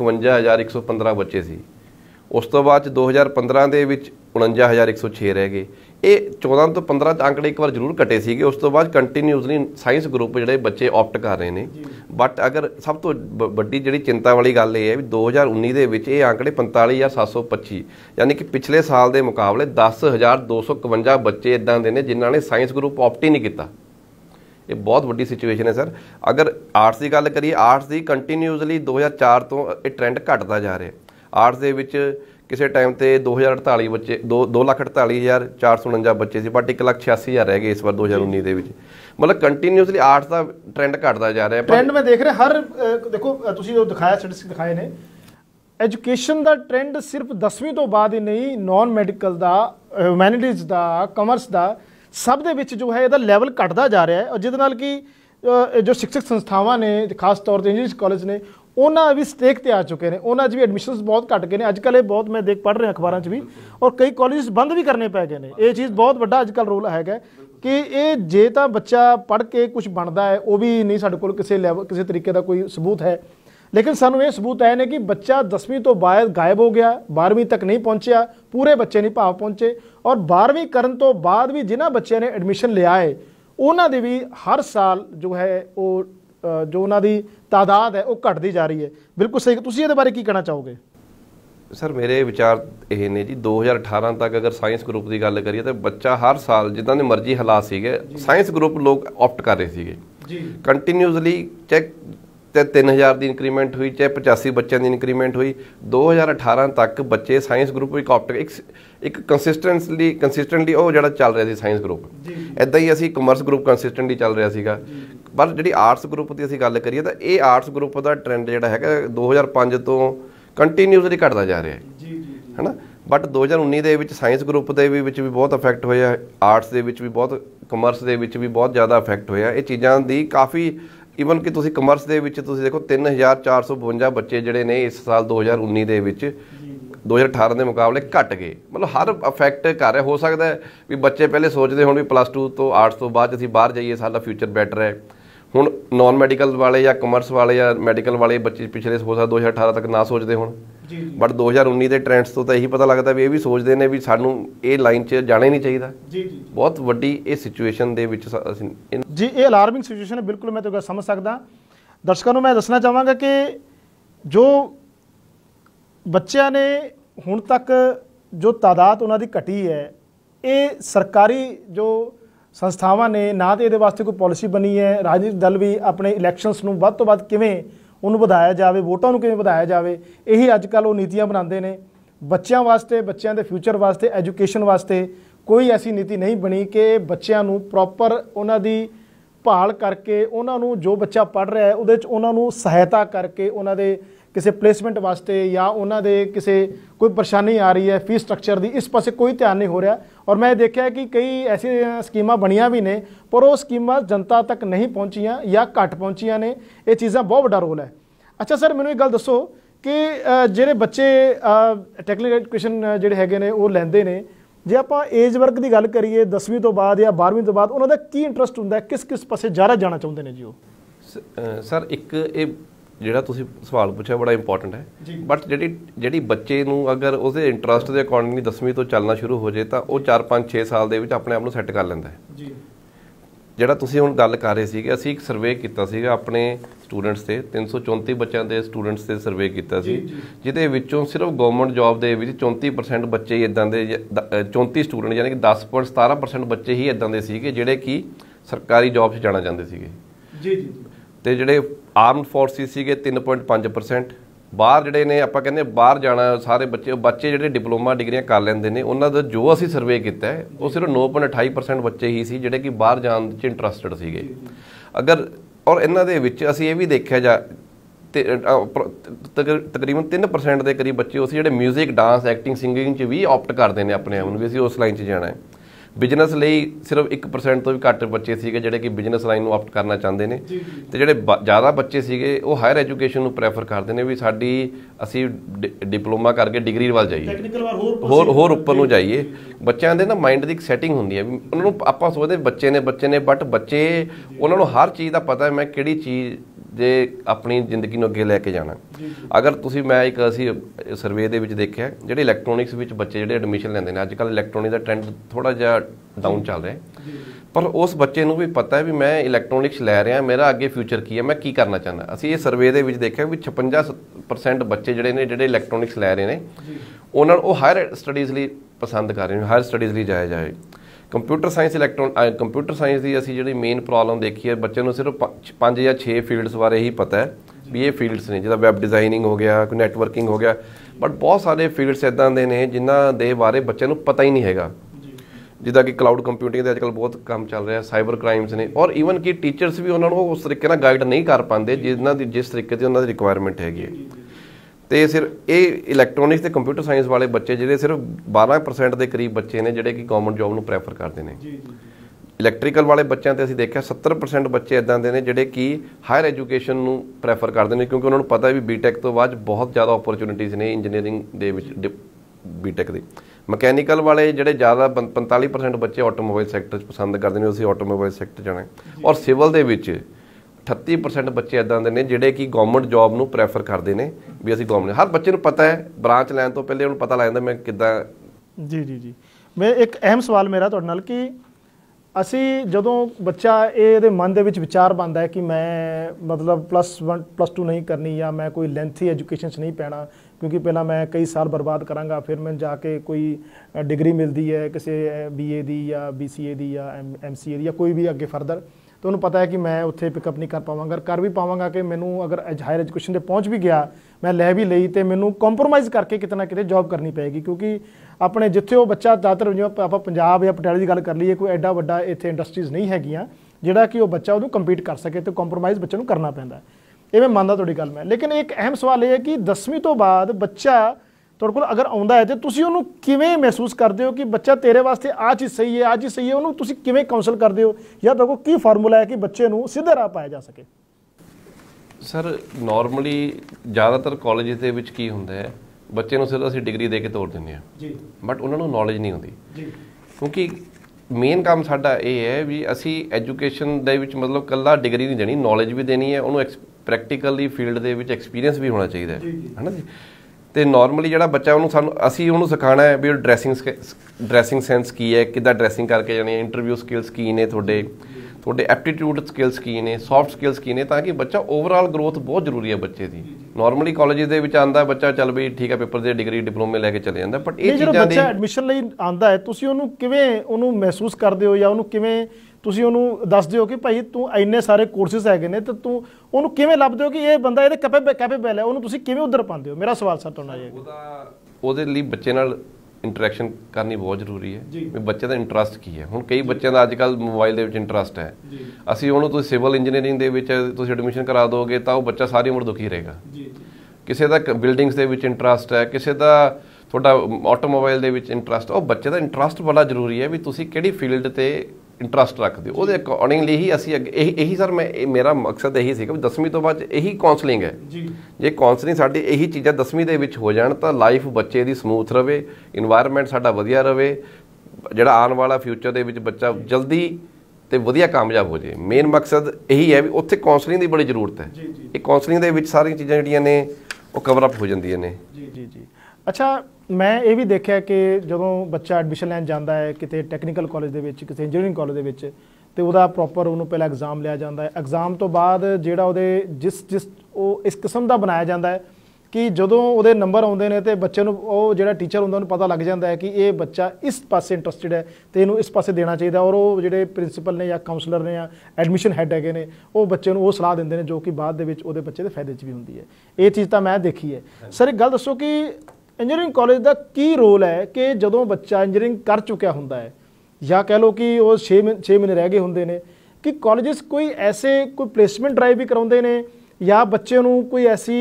51115 ਬੱਚੇ ਸੀ ਉਸ ਤੋਂ ਬਾਅਦ 2015 ਦੇ ਵਿੱਚ 49106 ਰਹਿ ਗਏ ਇਹ 14 ਤੋਂ 15 ਤੱਕ ਅੰਕੜੇ ਇੱਕ ਵਾਰ ਜ਼ਰੂਰ ਘਟੇ ਸੀਗੇ ਉਸ ਤੋਂ ਬਾਅਦ ਕੰਟੀਨਿਊਸਲੀ ਸਾਇੰਸ ਗਰੁੱਪ ਜਿਹੜੇ ਬੱਚੇ ਆਪਟ ਕਰ ਰਹੇ ਨੇ ਬਟ ਅਗਰ ਸਭ ਤੋਂ ਵੱਡੀ ਜਿਹੜੀ ਚਿੰਤਾ ਵਾਲੀ ਗੱਲ ਇਹ ਹੈ ਵੀ 2019 ਦੇ ਵਿੱਚ ਇਹ ਅੰਕੜੇ 45725 ਯਾਨੀ ਕਿ ਪਿਛਲੇ ਸਾਲ ਦੇ ਮੁਕਾਬਲੇ 10252 ਬੱਚੇ ਇਦਾਂ ਦੇ ਨੇ ਜਿਨ੍ਹਾਂ ਨੇ ਸਾਇੰਸ ਗਰੁੱਪ ਆਪਟ ਹੀ ਨਹੀਂ ਕੀਤਾ ਇਹ ਬਹੁਤ ਵੱਡੀ ਸਿਚੁਏਸ਼ਨ ਹੈ ਸਰ ਅਗਰ ਆਰਟਸ ਦੀ ਗੱਲ ਕਰੀਏ ਆਰਟਸ ਦੀ ਕੰਟੀਨਿਊਸਲੀ 2004 ਤੋਂ ਇਹ ਟ੍ਰੈਂਡ ਘਟਦਾ ਜਾ ਰਿਹਾ ਹੈ ਆਰਟਸ ਦੇ ਵਿੱਚ ਕਿਸੇ ਟਾਈਮ ਤੇ 2048 ਬੱਚੇ 248449 ਬੱਚੇ ਸੀ ਬਟ 186000 ਰਹਿ ਗਏ ਇਸ ਵਾਰ 2019 ਦੇ ਵਿੱਚ ਮਤਲਬ ਕੰਟੀਨਿਊਸਲੀ ਆਰਟਸ ਦਾ ਟ੍ਰੈਂਡ ਘਟਦਾ ਜਾ ਰਿਹਾ ਹੈ ਟ੍ਰੈਂਡ ਮੈਂ ਦੇਖ ਰਿਹਾ ਹਰ ਦੇਖੋ ਤੁਸੀਂ ਜੋ ਦਿਖਾਇਆ ਸਟੈਟਿਸਟਿਕ ਦਿਖਾਏ ਨੇ ਐਜੂਕੇਸ਼ਨ ਦਾ ਟ੍ਰੈਂਡ ਸਿਰਫ 10ਵੀਂ ਤੋਂ ਬਾਅਦ ਹੀ ਨਹੀਂ ਨਾਨ ਮੈਡੀਕਲ ਦਾ ਹਿਊਮੈਨਿਟੀਜ਼ ਦਾ ਕਮਰਸ ਦਾ ਸਭ ਦੇ ਵਿੱਚ ਜੋ ਹੈ ਇਹਦਾ ਲੈਵਲ ਘਟਦਾ ਜਾ ਰਿਹਾ ਹੈ ਔਰ ਜਿਹਦੇ ਨਾਲ ਕਿ ਜੋ ਸਿੱਖਿਅਕ ਸੰਸਥਾਵਾਂ ਨੇ ਖਾਸ ਤੌਰ ਤੇ ਇੰਜੀਨੀਅਰਿੰਗ ਕਾਲਜ ਨੇ ਉਹਨਾਂ ਵੀ ਸਟੇਕ ਤੇ ਆ ਚੁੱਕੇ ਨੇ ਉਹਨਾਂ 'ਚ ਵੀ ਐਡਮਿਸ਼ਨਸ ਬਹੁਤ ਘਟ ਗਏ ਨੇ ਅੱਜ ਕੱਲ ਇਹ ਬਹੁਤ ਮੈਂ ਦੇਖ ਪੜ ਰਿਹਾ ਅਖਬਾਰਾਂ 'ਚ ਵੀ ਔਰ ਕਈ ਕਾਲਜਸ ਬੰਦ ਵੀ ਕਰਨੇ ਪੈ ਗਏ ਨੇ ਇਹ ਚੀਜ਼ ਬਹੁਤ ਵੱਡਾ ਅੱਜ ਕੱਲ ਰੋਲ ਹੈਗਾ ਕਿ ਇਹ ਜੇ ਤਾਂ ਬੱਚਾ ਪੜ ਕੇ ਕੁਝ ਬਣਦਾ ਹੈ ਉਹ ਵੀ ਨਹੀਂ ਸਾਡੇ ਕੋਲ ਕਿਸੇ ਲੈਵਲ ਕਿਸੇ ਤਰੀਕੇ ਦਾ ਕੋਈ ਸਬੂਤ ਹੈ ਲੇਕਿਨ ਸਾਨੂੰ ਇਹ ਸਬੂਤ ਆਏ ਨੇ ਕਿ ਬੱਚਾ 10ਵੀਂ ਤੋਂ ਬਾਅਦ ਗਾਇਬ ਹੋ ਗਿਆ 12ਵੀਂ ਤੱਕ ਨਹੀਂ ਪਹੁੰਚਿਆ ਪੂਰੇ ਬੱਚੇ ਨਹੀਂ ਭਾਵ ਪਹੁੰਚੇ ਔਰ 12ਵੀਂ ਕਰਨ ਤੋਂ ਬਾਅਦ ਵੀ ਜਿਨ੍ਹਾਂ ਬੱਚਿਆਂ ਨੇ ਐਡਮਿਸ਼ਨ ਲਿਆ ਹੈ ਉਹਨਾਂ ਦੇ ਵੀ ਹਰ ਸਾਲ ਜੋ ਹੈ ਉਹ ਜੋ ਉਹਨਾਂ ਦੀ ਤਾਦਾਦ ਹੈ ਉਹ ਘਟਦੀ ਜਾ ਰਹੀ ਹੈ ਬਿਲਕੁਲ ਸਹੀ ਤੁਸੀਂ ਇਹਦੇ ਬਾਰੇ ਕੀ ਕਹਿਣਾ ਚਾਹੋਗੇ ਸਰ ਮੇਰੇ ਵਿਚਾਰ ਇਹ ਨੇ ਜੀ 2018 ਤੱਕ ਅਗਰ ਸਾਇੰਸ ਗਰੁੱਪ ਦੀ ਗੱਲ ਕਰੀਏ ਤਾਂ ਬੱਚਾ ਹਰ ਸਾਲ ਜਿੱਦਾਂ ਦੇ ਮਰਜ਼ੀ ਹਾਲਾਤ ਸੀਗੇ ਸਾਇੰਸ ਗਰੁੱਪ ਲੋਕ ਆਪਟ ਕਰ ਰਹੇ ਸੀਗੇ ਜੀ ਕੰਟੀਨਿਊਸਲੀ ਚੈੱਕ ਤੇ 3000 ਦੀ ਇਨਕਰੀਮੈਂਟ ਹੋਈ ਚਾਹੇ 85 ਬੱਚਿਆਂ ਦੀ ਇਨਕਰੀਮੈਂਟ ਹੋਈ 2018 ਤੱਕ ਬੱਚੇ ਸਾਇੰਸ ਗਰੁੱਪ ਵਿੱਚ ਆਪਟਿਕ ਇੱਕ ਇੱਕ ਕੰਸਿਸਟੈਂਟਲੀ ਕੰਸਿਸਟੈਂਟਲੀ ਉਹ ਜਿਹੜਾ ਚੱਲ ਰਿਹਾ ਸੀ ਸਾਇੰਸ ਗਰੁੱਪ ਇਦਾਂ ਹੀ ਅਸੀਂ ਕਮਰਸ ਗਰੁੱਪ ਕੰਸਿਸਟੈਂਟਲੀ ਚੱਲ ਰਿਹਾ ਸੀਗਾ ਪਰ ਜਿਹੜੀ ਆਰਟਸ ਗਰੁੱਪ ਦੀ ਅਸੀਂ ਗੱਲ ਕਰੀਏ ਤਾਂ ਇਹ ਆਰਟਸ ਗਰੁੱਪ ਦਾ ਟ੍ਰੈਂਡ ਜਿਹੜਾ ਹੈਗਾ 2005 ਤੋਂ ਕੰਟੀਨਿਊਸਲੀ ਘਟਦਾ ਜਾ ਰਿਹਾ ਹੈ ਜੀ ਜੀ ਹੈਨਾ ਬਟ 2019 ਦੇ ਵਿੱਚ ਸਾਇੰਸ ਗਰੁੱਪ ਦੇ ਵੀ ਵਿੱਚ ਵੀ ਬਹੁਤ ਇਫੈਕਟ ਹੋਇਆ ਆਰਟਸ ਦੇ ਵਿੱਚ ਵੀ ਬਹੁਤ ਕਮਰਸ ਦੇ ਵਿੱਚ ਵੀ ਬਹੁਤ ਜ਼ਿਆਦਾ ਇਫੈਕਟ ਹੋਇਆ ਇਹ ਚੀਜ਼ਾਂ ਦੀ ਕਾਫੀ ਇਵਨ ਕਿ ਤੁਸੀਂ ਕਮਰਸ ਦੇ ਵਿੱਚ ਤੁਸੀਂ ਦੇਖੋ 3452 ਬੱਚੇ ਜਿਹੜੇ ਨੇ ਇਸ ਸਾਲ 2019 ਦੇ ਵਿੱਚ 2018 ਦੇ ਮੁਕਾਬਲੇ ਘਟ ਗਏ ਮਤਲਬ ਹਰ ਇਫੈਕਟ ਕਰ ਰਿਹਾ ਹੋ ਸਕਦਾ ਵੀ ਬੱਚੇ ਪਹਿਲੇ ਸੋਚਦੇ ਹੋਣ ਵੀ ਪਲੱਸ 2 ਤੋਂ ਆਰਟਸ ਤੋਂ ਬਾਅਦ ਅਸੀਂ ਬਾਹਰ ਜਾਈਏ ਸਾਡਾ ਫਿਊਚਰ ਬੈਟਰ ਹੈ ਹੁਣ ਨਾਨ ਮੈਡੀਕਲ ਵਾਲੇ ਜਾਂ ਕਮਰਸ ਵਾਲੇ ਜਾਂ ਮੈਡੀਕਲ ਵਾਲੇ ਬੱਚੇ ਪਿਛਲੇ ਹੋ 2018 ਤੱਕ ਨਾ ਸੋਚਦੇ ਹੋਣ ਜੀ ਬਟ 2019 ਦੇ ਟ੍ਰੈਂਡਸ ਤੋਂ ਤਾਂ ਇਹੀ ਪਤਾ ਲੱਗਦਾ ਵੀ ਇਹ ਵੀ ਸੋਚਦੇ ਨੇ ਵੀ ਸਾਨੂੰ ਇਹ ਲਾਈਨ 'ਚ ਜਾਣਾ ਹੀ ਨਹੀਂ ਚਾਹੀਦਾ ਜੀ ਜੀ ਬਹੁਤ ਵੱਡੀ ਇਹ ਸਿਚੁਏਸ਼ਨ ਦੇ ਵਿੱਚ ਅਸੀਂ ਜੀ ਇਹ ਅਲਾਰਮਿੰਗ ਸਿਚੁਏਸ਼ਨ ਹੈ ਬਿਲਕੁਲ ਮੈਂ ਤੁਹਾਨੂੰ ਸਮਝ ਸਕਦਾ ਦਰਸ਼ਕਾਂ ਨੂੰ ਮੈਂ ਦੱਸਣਾ ਚਾਹਾਂਗਾ ਕਿ ਜੋ ਬੱਚਿਆਂ ਨੇ ਹੁਣ ਤੱਕ ਜੋ ਤਾਦਾਦ ਉਹਨਾਂ ਦੀ ਘਟੀ ਹੈ ਇਹ ਸਰਕਾਰੀ ਜੋ ਸੰਸਥਾਵਾਂ ਨੇ ਨਾ ਤੇ ਇਹਦੇ ਵਾਸਤੇ ਕੋਈ ਪਾਲਿਸੀ ਬਣੀ ਹੈ ਰਾਜਨੀਤਿਕ ਦਲ ਵੀ ਆਪਣੇ ਇਲੈਕਸ਼ਨਸ ਨੂੰ ਵੱਧ ਤੋਂ ਵੱਧ ਕਿਵੇਂ ਉਹਨੂੰ ਵਧਾਇਆ ਜਾਵੇ ਵੋਟਾਂ ਨੂੰ ਕਿਵੇਂ ਵਧਾਇਆ ਜਾਵੇ ਇਹੀ ਅੱਜ ਕੱਲ ਉਹ ਨੀਤੀਆਂ ਬਣਾਉਂਦੇ ਨੇ ਬੱਚਿਆਂ ਵਾਸਤੇ ਬੱਚਿਆਂ ਦੇ ਫਿਊਚਰ ਵਾਸਤੇ ਐਜੂਕੇਸ਼ਨ ਵਾਸਤੇ ਕੋਈ ਐਸੀ ਨੀਤੀ ਨਹੀਂ ਬਣੀ ਕਿ ਬੱਚਿਆਂ ਨੂੰ ਪ੍ਰੋਪਰ ਉਹਨਾਂ ਦੀ ਭਾਲ ਕਰਕੇ ਉਹਨਾਂ ਨੂੰ ਜੋ ਬੱਚਾ ਪੜ ਰਿਹਾ ਹੈ ਉਹਦੇ ਵਿੱਚ ਉਹਨਾਂ ਨੂੰ ਸਹਾਇਤਾ ਕਰਕੇ ਉਹਨਾਂ ਦੇ ਕਿਸੇ ਪਲੇਸਮੈਂਟ ਵਾਸਤੇ ਜਾਂ ਉਹਨਾਂ ਦੇ ਕਿਸੇ ਕੋਈ ਪਰੇਸ਼ਾਨੀ ਆ ਰਹੀ ਹੈ ਫੀਸ ਸਟਰਕਚਰ ਦੀ ਇਸ ਪਾਸੇ ਕੋਈ ਧਿਆਨ ਨਹੀਂ ਹੋ ਰਿਹਾ ਔਰ ਮੈਂ ਦੇਖਿਆ ਕਿ ਕਈ ਐਸੀ ਸਕੀਮਾਂ ਬਣੀਆਂ ਵੀ ਨੇ ਪਰ ਉਹ ਸਕੀਮਾਂ ਜਨਤਾ ਤੱਕ ਨਹੀਂ ਪਹੁੰਚੀਆਂ ਜਾਂ ਘੱਟ ਪਹੁੰਚੀਆਂ ਨੇ ਇਹ ਚੀਜ਼ਾਂ ਬਹੁਤ ਵੱਡਾ ਰੋਲ ਹੈ ਅੱਛਾ ਸਰ ਮੈਨੂੰ ਇੱਕ ਗੱਲ ਦੱਸੋ ਕਿ ਜਿਹੜੇ ਬੱਚੇ ਟੈਕਨੀਕਲ ਐਜੂਕੇਸ਼ਨ ਜਿਹੜੇ ਹੈਗੇ ਨੇ ਉਹ ਲੈਂਦੇ ਨੇ ਜੇ ਆਪਾਂ ਏਜ ਵਰਗ ਦੀ ਗੱਲ ਕਰੀਏ 10ਵੀਂ ਤੋਂ ਬਾਅਦ ਜਾਂ 12ਵੀਂ ਤੋਂ ਬਾਅਦ ਉਹਨਾਂ ਦਾ ਕੀ ਇੰਟਰਸਟ ਹੁੰਦਾ ਹੈ ਕਿਸ ਕਿਸ ਪਾਸੇ ਜ਼ਿਆਦਾ ਜਾਣਾ ਚਾਹੁੰਦੇ ਨੇ ਜੀ ਉਹ ਸਰ ਇੱਕ ਇਹ ਜਿਹੜਾ ਤੁਸੀਂ ਸਵਾਲ ਪੁੱਛਿਆ ਬੜਾ ਇੰਪੋਰਟੈਂਟ ਹੈ ਬਟ ਜਿਹੜੀ ਜਿਹੜੀ ਬੱਚੇ ਨੂੰ ਅਗਰ ਉਹਦੇ ਇੰਟਰਸਟ ਦੇ ਅਕੋਰਡਿੰਗਲੀ 10ਵੀਂ ਤੋਂ ਚੱਲਣਾ ਸ਼ੁਰੂ ਹੋ ਜੇ ਤਾਂ ਉਹ 4 5 6 ਸਾਲ ਦੇ ਵਿੱਚ ਆਪਣੇ ਆਪ ਨੂੰ ਸੈੱਟ ਕਰ ਲੈਂਦਾ ਹੈ ਜੀ ਜਿਹੜਾ ਤੁਸੀਂ ਹੁਣ ਗੱਲ ਕਰ ਰਹੇ ਸੀਗੇ ਅਸੀਂ ਇੱਕ ਸਰਵੇ ਕੀਤਾ ਸੀਗਾ ਆਪਣੇ ਸਟੂਡੈਂਟਸ ਤੇ 334 ਬੱਚਿਆਂ ਦੇ ਸਟੂਡੈਂਟਸ ਤੇ ਸਰਵੇ ਕੀਤਾ ਸੀ ਜਿਹਦੇ ਵਿੱਚੋਂ ਸਿਰਫ ਗਵਰਨਮੈਂਟ ਜੌਬ ਦੇ ਵਿੱਚ 34% ਬੱਚੇ ਹੀ ਇਦਾਂ ਦੇ 34 ਸਟੂਡੈਂਟ ਯਾਨੀ ਕਿ 10.17% ਬੱਚੇ ਹੀ ਇਦਾਂ ਦੇ ਸੀਗੇ ਜਿਹੜੇ ਕਿ ਸਰਕਾਰੀ ਜੌਬਸ ਜਾਣਾ ਚਾਹੁੰਦੇ ਸੀਗੇ ਜੀ ਜੀ ਤੇ ਜਿਹੜੇ ਆਰਮ ਫੋਰਸਿਸ ਸੀਗੇ 3.5% ਬਾਹਰ ਜਿਹੜੇ ਨੇ ਆਪਾਂ ਕਹਿੰਦੇ ਬਾਹਰ ਜਾਣਾ ਸਾਰੇ ਬੱਚੇ ਬੱਚੇ ਜਿਹੜੇ ਡਿਪਲੋਮਾ ਡਿਗਰੀਆਂ ਕਰ ਲੈਂਦੇ ਨੇ ਉਹਨਾਂ ਦਾ ਜੋ ਅਸੀਂ ਸਰਵੇ ਕੀਤਾ ਉਹ ਸਿਰਫ 9.28% ਬੱਚੇ ਹੀ ਸੀ ਜਿਹੜੇ ਕਿ ਬਾਹਰ ਜਾਣ ਚ ਇੰਟਰਸਟਡ ਸੀਗੇ ਅਗਰ ਔਰ ਇਹਨਾਂ ਦੇ ਵਿੱਚ ਅਸੀਂ ਇਹ ਵੀ ਦੇਖਿਆ ਜਾ ਤਕਰੀਬਨ 3% ਦੇ ਕਰੀਬ ਬੱਚੇ ਉਸ ਜਿਹੜੇ 뮤직 ਡਾਂਸ ਐਕਟਿੰਗ ਸਿੰਗਿੰਗ ਚ ਵੀ ਆਪਟ ਕਰਦੇ ਨੇ ਆਪਣੇ ਆਪ ਨੂੰ ਵੀ ਅਸੀਂ ਉਸ ਲਾਈਨ ਚ ਜਾਣਾ ਹੈ ਬਿਜ਼ਨਸ ਲਈ ਸਿਰਫ 1% ਤੋਂ ਵੀ ਘੱਟ ਬੱਚੇ ਸੀਗੇ ਜਿਹੜੇ ਕਿ ਬਿਜ਼ਨਸ ਲਾਈਨ ਨੂੰ ਆਪਟ ਕਰਨਾ ਚਾਹੁੰਦੇ ਨੇ ਤੇ ਜਿਹੜੇ ਜ਼ਿਆਦਾ ਬੱਚੇ ਸੀਗੇ ਉਹ ਹਾਇਰ ਐਜੂਕੇਸ਼ਨ ਨੂੰ ਪ੍ਰੈਫਰ ਕਰਦੇ ਨੇ ਵੀ ਸਾਡੀ ਅਸੀਂ ਡਿਪਲੋਮਾ ਕਰਕੇ ਡਿਗਰੀ ਵੱਲ ਜਾਈਏ ਹੋਰ ਹੋਰ ਉੱਪਰ ਨੂੰ ਜਾਈਏ ਬੱਚਿਆਂ ਦੇ ਨਾ ਮਾਈਂਡ ਦੀ ਇੱਕ ਸੈਟਿੰਗ ਹੁੰਦੀ ਹੈ ਉਹਨਾਂ ਨੂੰ ਆਪਾਂ ਸੋਚਦੇ ਬੱਚੇ ਨੇ ਬੱਚੇ ਨੇ ਬਟ ਬੱਚੇ ਉਹਨਾਂ ਨੂੰ ਹਰ ਚੀਜ਼ ਦਾ ਪਤਾ ਹੈ ਮੈਂ ਕਿਹੜੀ ਚੀਜ਼ ਜੇ ਆਪਣੀ ਜ਼ਿੰਦਗੀ ਨੂੰ ਅੱਗੇ ਲੈ ਕੇ ਜਾਣਾ ਅਗਰ ਤੁਸੀਂ ਮੈਂ ਇੱਕ ਅਸੀਂ ਸਰਵੇ ਦੇ ਵਿੱਚ ਦੇਖਿਆ ਜਿਹੜੇ ਇਲੈਕਟ੍ਰੋਨਿਕਸ ਵਿੱਚ ਬੱਚੇ ਜਿਹੜੇ ਐਡਮਿਸ਼ਨ ਲੈਂਦੇ ਨੇ ਅੱਜ ਕੱਲ ਇਲੈਕਟ੍ਰੋਨਿਕ ਦਾ ਟ੍ਰੈਂਡ ਥੋੜਾ ਜਿਹਾ ਡਾਊਨ ਚੱਲ ਰਿਹਾ ਪਰ ਉਸ ਬੱਚੇ ਨੂੰ ਵੀ ਪਤਾ ਹੈ ਵੀ ਮੈਂ ਇਲੈਕਟ੍ਰੋਨਿਕਸ ਲੈ ਰਿਹਾ ਮੇਰਾ ਅੱਗੇ ਫਿਊਚਰ ਕੀ ਹੈ ਮੈਂ ਕੀ ਕਰਨਾ ਚਾਹੁੰਦਾ ਅਸੀਂ ਇਹ ਸਰਵੇ ਦੇ ਵਿੱਚ ਦੇਖਿਆ ਵੀ 56% ਬੱਚੇ ਜਿਹੜੇ ਨੇ ਜਿਹੜੇ ਇਲੈਕਟ੍ਰੋਨਿਕਸ ਲੈ ਰਹੇ ਨੇ ਉਹਨਾਂ ਨੂੰ ਉਹ ਹਾਇਰ ਸਟੱਡੀਜ਼ ਲਈ ਪਸੰਦ ਕਰ ਰਹੇ ਨੇ ਹਾਇਰ ਸਟੱਡੀਜ਼ ਲਈ ਜਾਇਆ ਜਾਏ computer science electron computer science ਦੀ ਅਸੀਂ ਜਿਹੜੀ ਮੇਨ ਪ੍ਰੋਬਲਮ ਦੇਖੀ ਹੈ ਬੱਚੇ ਨੂੰ ਸਿਰਫ 5 ਜਾਂ 6 ਫੀਲਡਸ ਬਾਰੇ ਹੀ ਪਤਾ ਹੈ ਵੀ ਇਹ ਫੀਲਡਸ ਨੇ ਜਿਹਦਾ ਵੈਬ ਡਿਜ਼ਾਈਨਿੰਗ ਹੋ ਗਿਆ ਕੋਈ ਨੈਟਵਰਕਿੰਗ ਹੋ ਗਿਆ ਬਟ ਬਹੁਤ ਸਾਰੇ ਫੀਲਡਸ ਇਦਾਂ ਦੇ ਨੇ ਜਿਨ੍ਹਾਂ ਦੇ ਬਾਰੇ ਬੱਚਿਆਂ ਨੂੰ ਪਤਾ ਹੀ ਨਹੀਂ ਹੈਗਾ ਜਿੱਦਾਂ ਕਿ ਕਲਾਊਡ ਕੰਪਿਊਟਿੰਗ ਦੇ ਅੱਜਕੱਲ ਬਹੁਤ ਕੰਮ ਚੱਲ ਰਿਹਾ ਸਾਈਬਰ ਕ੍ਰਾਈਮਸ ਨੇ ਔਰ ਈਵਨ ਕਿ ਟੀਚਰਸ ਵੀ ਉਹਨਾਂ ਨੂੰ ਉਸ ਤਰੀਕੇ ਨਾਲ ਗਾਈਡ ਨਹੀਂ ਕਰ ਪਾਉਂਦੇ ਜਿਨ੍ਹਾਂ ਦੀ ਜਿਸ ਤਰੀਕੇ ਦੀ ਉਹਨਾਂ ਦੀ ਰਿਕੁਆਇਰਮੈਂਟ ਹੈਗੀ ਹੈ ਤੇ ਸਿਰਫ ਇਹ ਇਲੈਕਟ੍ਰੋਨਿਕਸ ਤੇ ਕੰਪਿਊਟਰ ਸਾਇੰਸ ਵਾਲੇ ਬੱਚੇ ਜਿਹੜੇ ਸਿਰਫ 12% ਦੇ ਕਰੀਬ ਬੱਚੇ ਨੇ ਜਿਹੜੇ ਕਿ ਗਵਰਨਮੈਂਟ ਜੌਬ ਨੂੰ ਪ੍ਰੈਫਰ ਕਰਦੇ ਨੇ ਜੀ ਜੀ ਇਲੈਕਟ੍ਰੀਕਲ ਵਾਲੇ ਬੱਚਿਆਂ ਤੇ ਅਸੀਂ ਦੇਖਿਆ 70% ਬੱਚੇ ਇਦਾਂ ਦੇ ਨੇ ਜਿਹੜੇ ਕਿ ਹਾਇਰ ਐਜੂਕੇਸ਼ਨ ਨੂੰ ਪ੍ਰੈਫਰ ਕਰਦੇ ਨੇ ਕਿਉਂਕਿ ਉਹਨਾਂ ਨੂੰ ਪਤਾ ਹੈ ਵੀ ਬੀਟੈਕ ਤੋਂ ਬਾਅਦ ਬਹੁਤ ਜ਼ਿਆਦਾ ਓਪਰਚ्युनिटीਜ਼ ਨੇ ਇੰਜੀਨੀਅਰਿੰਗ ਦੇ ਵਿੱਚ ਬੀਟੈਕ ਦੇ ਮਕੈਨੀਕਲ ਵਾਲੇ ਜਿਹੜੇ ਜ਼ਿਆਦਾ 45% ਬੱਚੇ ਆਟੋਮੋਬਾਈਲ ਸੈਕਟਰ 'ਚ ਪਸੰਦ ਕਰਦੇ ਨੇ ਉਸੇ ਆਟੋਮੋਬਾਈਲ ਸੈਕਟਰ ਜਾਣਾ ਔਰ ਸਿਵਲ ਦੇ ਵਿੱਚ 38% ਬੱਚੇ ਇਦਾਂ ਦੇ ਨੇ ਜਿਹੜੇ ਕਿ ਗਵਰਨਮੈਂਟ ਜੌਬ ਨੂੰ ਪ੍ਰੈਫਰ ਕਰਦੇ ਨੇ ਵੀ ਅਸੀਂ ਗਵਰਨਮੈਂਟ ਹਰ ਬੱਚੇ ਨੂੰ ਪਤਾ ਹੈ ਬ੍ਰਾਂਚ ਲੈਣ ਤੋਂ ਪਹਿਲੇ ਉਹਨੂੰ ਪਤਾ ਲੱਗ ਜਾਂਦਾ ਮੈਂ ਕਿੱਦਾਂ ਜੀ ਜੀ ਜੀ ਮੈਂ ਇੱਕ ਅਹਿਮ ਸਵਾਲ ਮੇਰਾ ਤੁਹਾਡੇ ਨਾਲ ਕਿ ਅਸੀਂ ਜਦੋਂ ਬੱਚਾ ਇਹ ਇਹਦੇ ਮਨ ਦੇ ਵਿੱਚ ਵਿਚਾਰ ਬੰਦਾ ਹੈ ਕਿ ਮੈਂ ਮਤਲਬ ਪਲੱਸ 1 ਪਲੱਸ 2 ਨਹੀਂ ਕਰਨੀ ਜਾਂ ਮੈਂ ਕੋਈ ਲੈਂਥੀ ਐਜੂਕੇਸ਼ਨ 'ਚ ਨਹੀਂ ਪੈਣਾ ਕਿਉਂਕਿ ਪਹਿਲਾਂ ਮੈਂ ਕਈ ਸਾਲ ਬਰਬਾਦ ਕਰਾਂਗਾ ਫਿਰ ਮੈਂ ਜਾ ਕੇ ਕੋਈ ਡਿਗਰੀ ਮਿਲਦੀ ਹੈ ਕਿਸੇ ਬੀਏ ਦੀ ਜਾਂ ਬੀਸੀਏ ਦੀ ਜਾਂ ਐਮਸੀਏ ਦੀ ਜਾਂ ਕੋਈ ਵੀ ਅੱਗੇ ਫਰਦਰ ਤੇ ਉਹਨੂੰ ਪਤਾ ਹੈ ਕਿ ਮੈਂ ਉੱਥੇ ਪਿਕਅਪ ਨਹੀਂ ਕਰ ਪਾਵਾਂਗਾ ਕਰ ਵੀ ਪਾਵਾਂਗਾ ਕਿ ਮੈਨੂੰ ਅਗਰ ਹਾਇਰ ਐਜੂਕੇਸ਼ਨ ਤੇ ਪਹੁੰਚ ਵੀ ਗਿਆ ਮੈਂ ਲੈ ਵੀ ਲਈ ਤੇ ਮੈਨੂੰ ਕੰਪਰੋਮਾਈਜ਼ ਕਰਕੇ ਕਿਤਨਾ ਕਿਤੇ ਜੌਬ ਕਰਨੀ ਪਏਗੀ ਕਿਉਂਕਿ ਆਪਣੇ ਜਿੱਥੇ ਉਹ ਬੱਚਾ ਜ਼ਿਆਦਾਤਰ ਜਿਵੇਂ ਆਪਾਂ ਪੰਜਾਬ ਜਾਂ ਪਟਿਆਲੇ ਦੀ ਗੱਲ ਕਰ ਲਈਏ ਕੋਈ ਐਡਾ ਵੱਡਾ ਇੱਥੇ ਇੰਡਸਟਰੀਜ਼ ਨਹੀਂ ਹੈਗੀਆਂ ਜਿਹੜਾ ਕਿ ਉਹ ਬੱਚਾ ਉਹਨੂੰ ਕੰਪੀਟ ਕਰ ਸਕੇ ਤੇ ਕੰਪਰੋਮਾਈਜ਼ ਬੱਚੇ ਨੂੰ ਕਰਨਾ ਪੈਂਦਾ ਇਹ ਮੈਂ ਮੰਨਦਾ ਤੁਹਾਡੀ ਗੱਲ ਮੈਂ ਲੇਕਿਨ ਇੱਕ ਅਹਿਮ ਸਵਾਲ ਇਹ ਹੈ ਕਿ 10ਵੀਂ ਤੋਂ ਬਾਅਦ ਬੱਚਾ ਤੁਹਾਡੇ ਕੋਲ ਅਗਰ ਆਉਂਦਾ ਹੈ ਤੇ ਤੁਸੀਂ ਉਹਨੂੰ ਕਿਵੇਂ ਮਹਿਸੂਸ ਕਰਦੇ ਹੋ ਕਿ ਬੱਚਾ ਤੇਰੇ ਵਾਸਤੇ ਆ ਚੀਜ਼ ਸਹੀ ਹੈ ਆ ਚੀਜ਼ ਸਹੀ ਹੈ ਉਹਨੂੰ ਤੁਸੀਂ ਕਿਵੇਂ ਕਾਉਂਸਲ ਕਰਦੇ ਹੋ ਜਾਂ ਦੇਖੋ ਕੀ ਫਾਰਮੂਲਾ ਹੈ ਕਿ ਬੱਚੇ ਨੂੰ ਸਿੱਧੇ ਰਾਹ ਪਾਇਆ ਜਾ ਸਕੇ ਸਰ ਨਾਰਮਲੀ ਜ਼ਿਆਦਾਤਰ ਕਾਲਜ ਦੇ ਵਿੱਚ ਕੀ ਹੁੰਦਾ ਹੈ ਬੱਚੇ ਨੂੰ ਸਿੱਧਾ ਅਸੀਂ ਡਿਗਰੀ ਦੇ ਕੇ ਤੋਰ ਦਿੰਦੇ ਆ ਜੀ ਬਟ ਉਹਨਾਂ ਨੂੰ ਨੌਲੇਜ ਨਹੀਂ ਹੁੰਦੀ ਜੀ ਕਿਉਂਕਿ ਮੇਨ ਕੰਮ ਸਾਡਾ ਇਹ ਹੈ ਵੀ ਅਸੀਂ ਐਜੂਕੇਸ਼ਨ ਦੇ ਵਿੱਚ ਮਤਲਬ ਕੱਲਾ ਡਿਗਰੀ ਨਹੀਂ ਦੇਣੀ ਨੌਲੇਜ ਵੀ ਦੇਣੀ ਹੈ ਉਹਨੂੰ ਪ੍ਰੈਕਟੀਕਲੀ ਫੀਲਡ ਦੇ ਵਿੱਚ ਐਕਸਪੀਰੀਅੰਸ ਵੀ ਹੋਣਾ ਚਾਹੀਦਾ ਹੈ ਹੈਨਾ ਜੀ ਤੇ ਨਾਰਮਲੀ ਜਿਹੜਾ ਬੱਚਾ ਉਹਨੂੰ ਸਾਨੂੰ ਅਸੀਂ ਉਹਨੂੰ ਸਿਖਾਣਾ ਹੈ ਵੀ ਉਹ ਡਰੈਸਿੰਗ ਡਰੈਸਿੰਗ ਸੈਂਸ ਕੀ ਹੈ ਕਿਦਾਂ ਡਰੈਸਿੰਗ ਕਰਕੇ ਜਾਣੀ ਇੰਟਰਵਿਊ ਸਕਿੱਲਸ ਕੀ ਨੇ ਤੁਹਾਡੇ ਤੁਹਾਡੇ ਐਪਟੀਟਿਊਡ ਸਕਿੱਲਸ ਕੀ ਨੇ ਸੌਫਟ ਸਕਿੱਲਸ ਕੀ ਨੇ ਤਾਂ ਕਿ ਬੱਚਾ ਓਵਰਆਲ ਗਰੋਥ ਬਹੁਤ ਜ਼ਰੂਰੀ ਹੈ ਬੱਚੇ ਦੀ ਨਾਰਮਲੀ ਕਾਲਜਸ ਦੇ ਵਿੱਚ ਆਂਦਾ ਬੱਚਾ ਚੱਲ ਵੀ ਠੀਕ ਹੈ ਪੇਪਰ ਦੇ ਡਿਗਰੀ ਡਿਪਲੋਮੇ ਲੈ ਕੇ ਚਲੇ ਜਾਂਦਾ ਬਟ ਇਹ ਚੀਜ਼ਾਂ ਦੇ ਬੱਚਾ ਐਡਮਿਸ਼ਨ ਲਈ ਆਂਦਾ ਹੈ ਤੁਸੀਂ ਉਹਨੂੰ ਕਿਵੇਂ ਉਹਨੂੰ ਮਹਿਸੂਸ ਕਰਦੇ ਹੋ ਜਾਂ ਉਹਨੂੰ ਕਿਵੇਂ ਤੁਸੀਂ ਉਹਨੂੰ ਦੱਸ ਦਿਓ ਕਿ ਭਾਈ ਤੂੰ ਇੰਨੇ ਸਾਰੇ ਕੋਰਸਸ ਹੈਗੇ ਨੇ ਤੇ ਤੂੰ ਉਹਨੂੰ ਕਿਵੇਂ ਲੱਭਦੇ ਹੋ ਕਿ ਇਹ ਬੰਦਾ ਇਹਦੇ ਕੈਪੇਬਲ ਕੈਪੇਬਲ ਹੈ ਉਹਨੂੰ ਤੁਸੀਂ ਕਿਵੇਂ ਉਧਰ ਪਾਉਂਦੇ ਹੋ ਮੇਰਾ ਸਵਾਲ ਸਰ ਤੁਹਾਨੂੰ ਇਹ ਉਹਦਾ ਉਹਦੇ ਲਈ ਬੱਚੇ ਨਾਲ ਇੰਟਰੈਕਸ਼ਨ ਕਰਨੀ ਬਹੁਤ ਜ਼ਰੂਰੀ ਹੈ ਵੀ ਬੱਚੇ ਦਾ ਇੰਟਰਸਟ ਕੀ ਹੈ ਹੁਣ ਕਈ ਬੱਚਿਆਂ ਦਾ ਅੱਜ ਕੱਲ ਮੋਬਾਈਲ ਦੇ ਵਿੱਚ ਇੰਟਰਸਟ ਹੈ ਅਸੀਂ ਉਹਨੂੰ ਤੁਸੀਂ ਸਿਵਲ ਇੰਜੀਨੀਅਰਿੰਗ ਦੇ ਵਿੱਚ ਤੁਸੀਂ ਐਡਮਿਸ਼ਨ ਕਰਾ ਦੋਗੇ ਤਾਂ ਉਹ ਬੱਚਾ ਸਾਰੀ ਉਮਰ ਦੁਖੀ ਰਹੇਗਾ ਕਿਸੇ ਦਾ ਬਿਲਡਿੰਗਸ ਦੇ ਵਿੱਚ ਇੰਟਰਸਟ ਹੈ ਕਿਸੇ ਦਾ ਤੁਹਾਡਾ ਆਟੋਮੋਬਾਈਲ ਦੇ ਵਿੱਚ ਇੰਟਰਸਟ ਉਹ ਬੱਚੇ ਦਾ ਇੰਟਰਸਟ ਬੜਾ ਜ਼ਰੂਰੀ ਹੈ ਵੀ ਤੁਸੀਂ ਕਿਹੜੀ ਫੀਲਡ ਤੇ ਇੰਟਰਸਟ ਰੱਖਦੇ ਹੋ ਉਹਦੇ ਅਕੋਰਡਿੰਗਲੀ ਹੀ ਅਸੀਂ ਇਹ ਇਹੀ ਸਰ ਮੈਂ ਮੇਰਾ ਮਕਸਦ ਇਹੀ ਸੀ ਕਿ 10ਵੀਂ ਤੋਂ ਬਾਅਦ ਇਹੀ ਕਾਉਂਸਲਿੰਗ ਹੈ ਜੀ ਜੇ ਕਾਉਂਸਲਿੰਗ ਸਾਡੀ ਇਹੀ ਚੀਜ਼ਾਂ 10ਵੀਂ ਦੇ ਵਿੱਚ ਹੋ ਜਾਣ ਤਾਂ ਲਾਈਫ ਬੱਚੇ ਦੀ ਸਮੂਥ ਰਵੇ এনवायरमेंट ਸਾਡਾ ਵਧੀਆ ਰਵੇ ਜਿਹੜਾ ਆਉਣ ਵਾਲਾ ਫਿਊਚਰ ਦੇ ਵਿੱਚ ਬੱਚਾ ਜਲਦੀ ਤੇ ਵਧੀਆ ਕਾਮਯਾਬ ਹੋ ਜੇ ਮੇਨ ਮਕਸਦ ਇਹੀ ਹੈ ਵੀ ਉੱਥੇ ਕਾਉਂਸਲਿੰਗ ਦੀ ਬੜੀ ਜ਼ਰੂਰਤ ਹੈ ਇਹ ਕਾਉਂਸਲਿੰਗ ਦੇ ਵਿੱਚ ਸਾਰੀਆਂ ਚੀਜ਼ਾਂ ਜਿਹੜੀਆਂ ਨੇ ਉਹ ਕਵਰ ਅਪ ਹੋ ਜਾਂਦੀਆਂ ਨੇ ਜੀ ਜੀ ਜੀ ਅੱਛਾ ਮੈਂ ਇਹ ਵੀ ਦੇਖਿਆ ਕਿ ਜਦੋਂ ਬੱਚਾ ਐਡਮਿਸ਼ਨ ਲੈਣ ਜਾਂਦਾ ਹੈ ਕਿਤੇ ਟੈਕਨੀਕਲ ਕਾਲਜ ਦੇ ਵਿੱਚ ਕਿਸੇ ਇੰਜੀਨੀਅਰਿੰਗ ਕਾਲਜ ਦੇ ਵਿੱਚ ਤੇ ਉਹਦਾ ਪ੍ਰੋਪਰ ਉਹਨੂੰ ਪਹਿਲਾਂ ਐਗਜ਼ਾਮ ਲਿਆ ਜਾਂਦਾ ਹੈ ਐਗਜ਼ਾਮ ਤੋਂ ਬਾਅਦ ਜਿਹੜਾ ਉਹਦੇ ਜਿਸ ਜਿਸ ਉਹ ਇਸ ਕਿਸਮ ਦਾ ਬਣਾਇਆ ਜਾਂਦਾ ਹੈ ਕਿ ਜਦੋਂ ਉਹਦੇ ਨੰਬਰ ਆਉਂਦੇ ਨੇ ਤੇ ਬੱਚੇ ਨੂੰ ਉਹ ਜਿਹੜਾ ਟੀਚਰ ਹੁੰਦਾ ਉਹਨੂੰ ਪਤਾ ਲੱਗ ਜਾਂਦਾ ਹੈ ਕਿ ਇਹ ਬੱਚਾ ਇਸ ਪਾਸੇ ਇੰਟਰਸਟਿਡ ਹੈ ਤੇ ਇਹਨੂੰ ਇਸ ਪਾਸੇ ਦੇਣਾ ਚਾਹੀਦਾ ਔਰ ਉਹ ਜਿਹੜੇ ਪ੍ਰਿੰਸੀਪਲ ਨੇ ਜਾਂ ਕਾਉਂਸਲਰ ਨੇ ਜਾਂ ਐਡਮਿਸ਼ਨ ਹੈਡ ਹੈਗੇ ਨੇ ਉਹ ਬੱਚੇ ਨੂੰ ਉਹ ਸਲਾਹ ਦਿੰਦੇ ਨੇ ਜੋ ਕਿ ਬਾਅਦ ਦੇ ਵਿੱਚ ਉਹਦੇ ਬੱਚੇ ਦੇ ਫਾਇਦੇ 'ਚ ਵੀ ਹੁੰਦੀ ਹੈ ਇਹ ਚੀਜ਼ ਤਾਂ ਮੈਂ ਦੇਖੀ ਹੈ ਸਰ ਇੱਕ ਗੱਲ ਦੱਸੋ ਕਿ ਇੰਜੀਨੀਅਰਿੰਗ ਕਾਲਜ ਦਾ ਕੀ ਰੋਲ ਹੈ ਕਿ ਜਦੋਂ ਬੱਚਾ ਇੰਜੀਨੀਅਰਿੰਗ ਕਰ ਚੁੱਕਿਆ ਹੁੰਦਾ ਹੈ ਜਾਂ ਕਹਿ ਲਓ ਕਿ ਉਹ 6 6 ਮਹੀਨੇ ਰਹਿ ਗਏ ਹੁੰਦੇ ਨੇ ਕਿ ਕਾਲਜਸ ਕੋਈ ਐਸੇ ਕੋਈ ਪਲੇਸਮੈਂਟ ਡਰਾਈਵ ਵੀ ਕਰਾਉਂਦੇ ਨੇ ਜਾਂ ਬੱਚੇ ਨੂੰ ਕੋਈ ਐਸੀ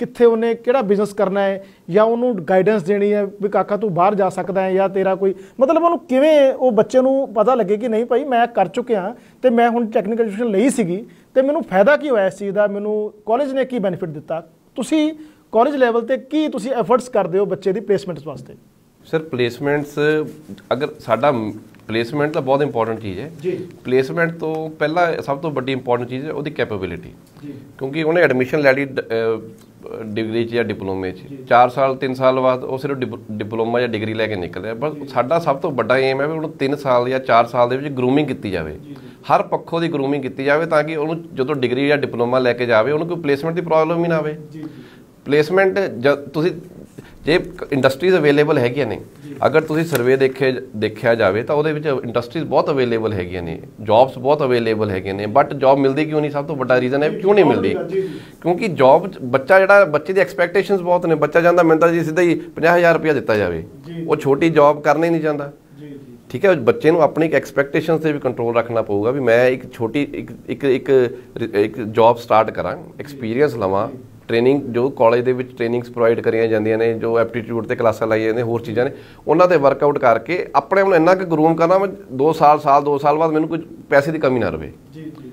ਕਿੱਥੇ ਉਹਨੇ ਕਿਹੜਾ ਬਿਜ਼ਨਸ ਕਰਨਾ ਹੈ ਜਾਂ ਉਹਨੂੰ ਗਾਈਡੈਂਸ ਦੇਣੀ ਹੈ ਵੀ ਕਾਕਾ ਤੂੰ ਬਾਹਰ ਜਾ ਸਕਦਾ ਹੈ ਜਾਂ ਤੇਰਾ ਕੋਈ ਮਤਲਬ ਉਹਨੂੰ ਕਿਵੇਂ ਉਹ ਬੱਚੇ ਨੂੰ ਪਤਾ ਲੱਗੇ ਕਿ ਨਹੀਂ ਭਾਈ ਮੈਂ ਕਰ ਚੁੱਕਿਆ ਤੇ ਮੈਂ ਹੁਣ ਟੈਕਨੀਕਲ ਐਜੂਕੇਸ਼ਨ ਲਈ ਸੀਗੀ ਤੇ ਮੈਨੂੰ ਫਾਇਦਾ ਕੀ ਹੋਇਆ ਇਸ ਚੀਜ਼ ਦਾ ਮੈਨੂੰ ਕਾਲਜ ਨੇ ਕੀ ਬੈਨੀਫਿਟ ਦਿੱਤਾ ਤੁਸੀਂ ਕਾਲਜ ਲੈਵਲ ਤੇ ਕੀ ਤੁਸੀਂ ਐਫਰਟਸ ਕਰਦੇ ਹੋ ਬੱਚੇ ਦੀ ਪਲੇਸਮੈਂਟਸ ਵਾਸਤੇ ਸਰ ਪਲੇਸਮੈਂਟਸ ਅਗਰ ਸਾਡਾ ਪਲੇਸਮੈਂਟ ਤਾਂ ਬਹੁਤ ਇੰਪੋਰਟੈਂਟ ਚੀਜ਼ ਹੈ ਜੀ ਪਲੇਸਮੈਂਟ ਤੋਂ ਪਹਿਲਾਂ ਸਭ ਤੋਂ ਵੱਡੀ ਇੰਪੋਰਟੈਂਟ ਚੀਜ਼ ਹੈ ਉਹਦੀ ਕੈਪੇਬਿਲਿਟੀ ਜੀ ਕਿਉਂਕਿ ਉਹਨੇ ਐਡਮਿਸ਼ਨ ਲੈ ਲਈ ਡਿਗਰੀ 'ਚ ਜਾਂ ਡਿਪਲੋਮੇ 'ਚ 4 ਸਾਲ 3 ਸਾਲ ਬਾਅਦ ਉਹ ਸਿਰਫ ਡਿਪਲੋਮਾ ਜਾਂ ਡਿਗਰੀ ਲੈ ਕੇ ਨਿਕਲ ਰਿਹਾ ਪਰ ਸਾਡਾ ਸਭ ਤੋਂ ਵੱਡਾ ਏਮ ਹੈ ਵੀ ਉਹਨੂੰ 3 ਸਾਲ ਜਾਂ 4 ਸਾਲ ਦੇ ਵਿੱਚ ਗਰੂਮਿੰਗ ਕੀਤੀ ਜਾਵੇ ਹਰ ਪੱਖੋਂ ਦੀ ਗਰੂਮਿੰਗ ਕੀਤੀ ਜਾਵੇ ਤਾਂ ਕਿ ਉਹਨੂੰ ਜਦੋਂ ਡਿਗਰੀ ਜਾਂ ਡਿਪਲੋਮਾ ਲੈ ਕੇ ਜਾਵੇ ਉਹਨੂੰ ਕੋਈ ਪਲੇਸਮੈਂਟ ਦੀ ਪ੍ਰੋਬਲਮ ਹੀ ਨਾ ਆਵੇ ਜੀ ਜੀ ਪਲੇਸਮੈਂਟ ਤੁਸੀਂ ਜੇ ਇੰਡਸਟਰੀਜ਼ ਅਵੇਲੇਬਲ ਹੈਗੀਆਂ ਨੇ ਅਗਰ ਤੁਸੀਂ ਸਰਵੇ ਦੇਖੇ ਦੇਖਿਆ ਜਾਵੇ ਤਾਂ ਉਹਦੇ ਵਿੱਚ ਇੰਡਸਟਰੀਜ਼ ਬਹੁਤ ਅਵੇਲੇਬਲ ਹੈਗੀਆਂ ਨੇ ਜੌਬਸ ਬਹੁਤ ਅਵੇਲੇਬਲ ਹੈਗੀਆਂ ਨੇ ਬਟ ਜੌਬ ਮਿਲਦੀ ਕਿਉਂ ਨਹੀਂ ਸਭ ਤੋਂ ਵੱਡਾ ਰੀਜ਼ਨ ਹੈ ਕਿਉਂ ਨਹੀਂ ਮਿਲਦੀ ਕਿਉਂਕਿ ਜੌਬ ਬੱਚਾ ਜਿਹੜਾ ਬੱਚੇ ਦੀ ਐਕਸਪੈਕਟੇਸ਼ਨਸ ਬਹੁਤ ਨੇ ਬੱਚਾ ਜਾਂਦਾ ਮੈਨੂੰ ਤਾਂ ਜੀ ਸਿੱਧਾ ਹੀ 50000 ਰੁਪਏ ਦਿੱਤਾ ਜਾਵੇ ਉਹ ਛੋਟੀ ਜੌਬ ਹੀ ਨਹੀਂ ਜਾਂਦਾ ਠੀਕ ਹੈ ਬੱਚੇ ਨੂੰ ਆਪਣੀ ਐਕਸਪੈਕਟੇਸ਼ਨਸ ਤੇ ਵੀ ਕੰਟਰੋਲ ਰੱਖਣਾ ਪਊਗਾ ਵੀ ਮੈਂ ਇੱਕ ਛੋਟੀ ਇੱਕ ਇੱਕ ਇੱਕ ਜੌਬ ਸਟਾਰਟ ਕਰਾਂ ਐਕਸਪੀਰੀਅੰਸ ਲਵਾਂ ਟ੍ਰੇਨਿੰਗ ਜੋ ਕਾਲਜ ਦੇ ਵਿੱਚ ਟ੍ਰੇਨਿੰਗਸ ਪ੍ਰੋਵਾਈਡ ਕਰੀਆਂ ਜਾਂਦੀਆਂ ਨੇ ਜੋ ਐਪਟੀਟਿਊਡ ਤੇ ਕਲਾਸਾਂ ਲਾਈਆਂ ਜਾਂਦੀਆਂ ਹੋਰ ਚੀਜ਼ਾਂ ਨੇ ਉਹਨਾਂ ਤੇ ਵਰਕਆਊਟ ਕਰਕੇ ਆਪਣੇ ਨੂੰ ਇੰਨਾ ਕਿ ਗਰੂਮ ਕਰਨਾ ਮੈਂ 2 ਸਾਲ ਸਾਲ 2 ਸਾਲ ਬਾਅਦ ਮੈਨੂੰ ਕੁਝ ਪੈਸੇ ਦੀ ਕਮੀ ਨਾ ਰਵੇ ਜੀ ਜੀ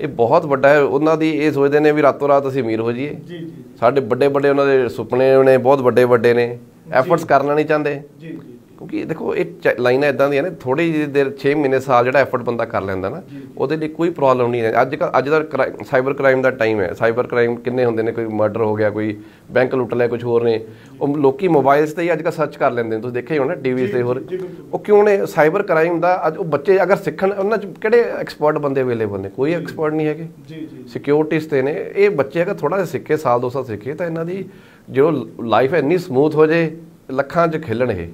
ਇਹ ਬਹੁਤ ਵੱਡਾ ਹੈ ਉਹਨਾਂ ਦੀ ਇਹ ਸੋਚਦੇ ਨੇ ਵੀ ਰਾਤੋਂ ਰਾਤ ਅਸੀਂ ਅਮੀਰ ਹੋ ਜਾਈਏ ਜੀ ਜੀ ਸਾਡੇ ਵੱਡੇ ਵੱਡੇ ਉਹਨਾਂ ਦੇ ਸੁਪਨੇ ਨੇ ਬਹੁਤ ਵੱਡੇ ਵੱਡੇ ਨੇ ਐਫਰਟਸ ਕਰਨਾ ਨਹੀਂ ਚਾਹੁੰਦੇ ਜੀ ਕਿਉਂਕਿ ਦੇਖੋ ਇਹ ਲਾਈਨਾਂ ਇਦਾਂ ਦੀਆਂ ਨੇ ਥੋੜੀ ਜਿਹੀ ਦੇਰ 6 ਮਹੀਨੇ ਸਾਲ ਜਿਹੜਾ ਐਫਰਟ ਬੰਦਾ ਕਰ ਲੈਂਦਾ ਨਾ ਉਹਦੇ ਲਈ ਕੋਈ ਪ੍ਰੋਬਲਮ ਨਹੀਂ ਹੈ ਅੱਜ ਅੱਜ ਦਾ ਸਾਈਬਰ ਕ੍ਰਾਈਮ ਦਾ ਟਾਈਮ ਹੈ ਸਾਈਬਰ ਕ੍ਰਾਈਮ ਕਿੰਨੇ ਹੁੰਦੇ ਨੇ ਕੋਈ ਮਰਡਰ ਹੋ ਗਿਆ ਕੋਈ ਬੈਂਕ ਲੁੱਟ ਲਿਆ ਕੁਝ ਹੋਰ ਨੇ ਉਹ ਲੋਕੀ ਮੋਬਾਈਲਸ ਤੇ ਹੀ ਅੱਜ ਕੱਲ ਸਰਚ ਕਰ ਲੈਂਦੇ ਨੇ ਤੁਸੀਂ ਦੇਖਿਆ ਹੀ ਹੋਣਾ ਟੀਵੀ ਤੇ ਹੋਰ ਉਹ ਕਿਉਂ ਨੇ ਸਾਈਬਰ ਕ੍ਰਾਈਮ ਦਾ ਅੱਜ ਉਹ ਬੱਚੇ ਅਗਰ ਸਿੱਖਣ ਉਹਨਾਂ ਚ ਕਿਹੜੇ ਐਕਸਪਰਟ ਬੰਦੇ ਅਵੇਲੇਬਲ ਨੇ ਕੋਈ ਐਕਸਪਰਟ ਨਹੀਂ ਹੈਗੇ ਜੀ ਜੀ ਸਿਕਿਉਰਿਟੀਜ਼ ਤੇ ਨੇ ਇਹ ਬੱਚੇ ਅਗਰ ਥੋੜਾ ਜਿਹਾ ਸਿੱਖੇ ਸਾਲ ਦੋ ਸਾਲ ਸਿੱਖੇ ਤਾਂ ਇਹਨਾਂ ਦੀ ਜੋ ਲਾਈਫ ਇੰਨੀ ਸਮੂਥ ਹੋ ਜੇ ਲੱਖਾਂ 'ਚ ਖੇਲਣ ਇਹ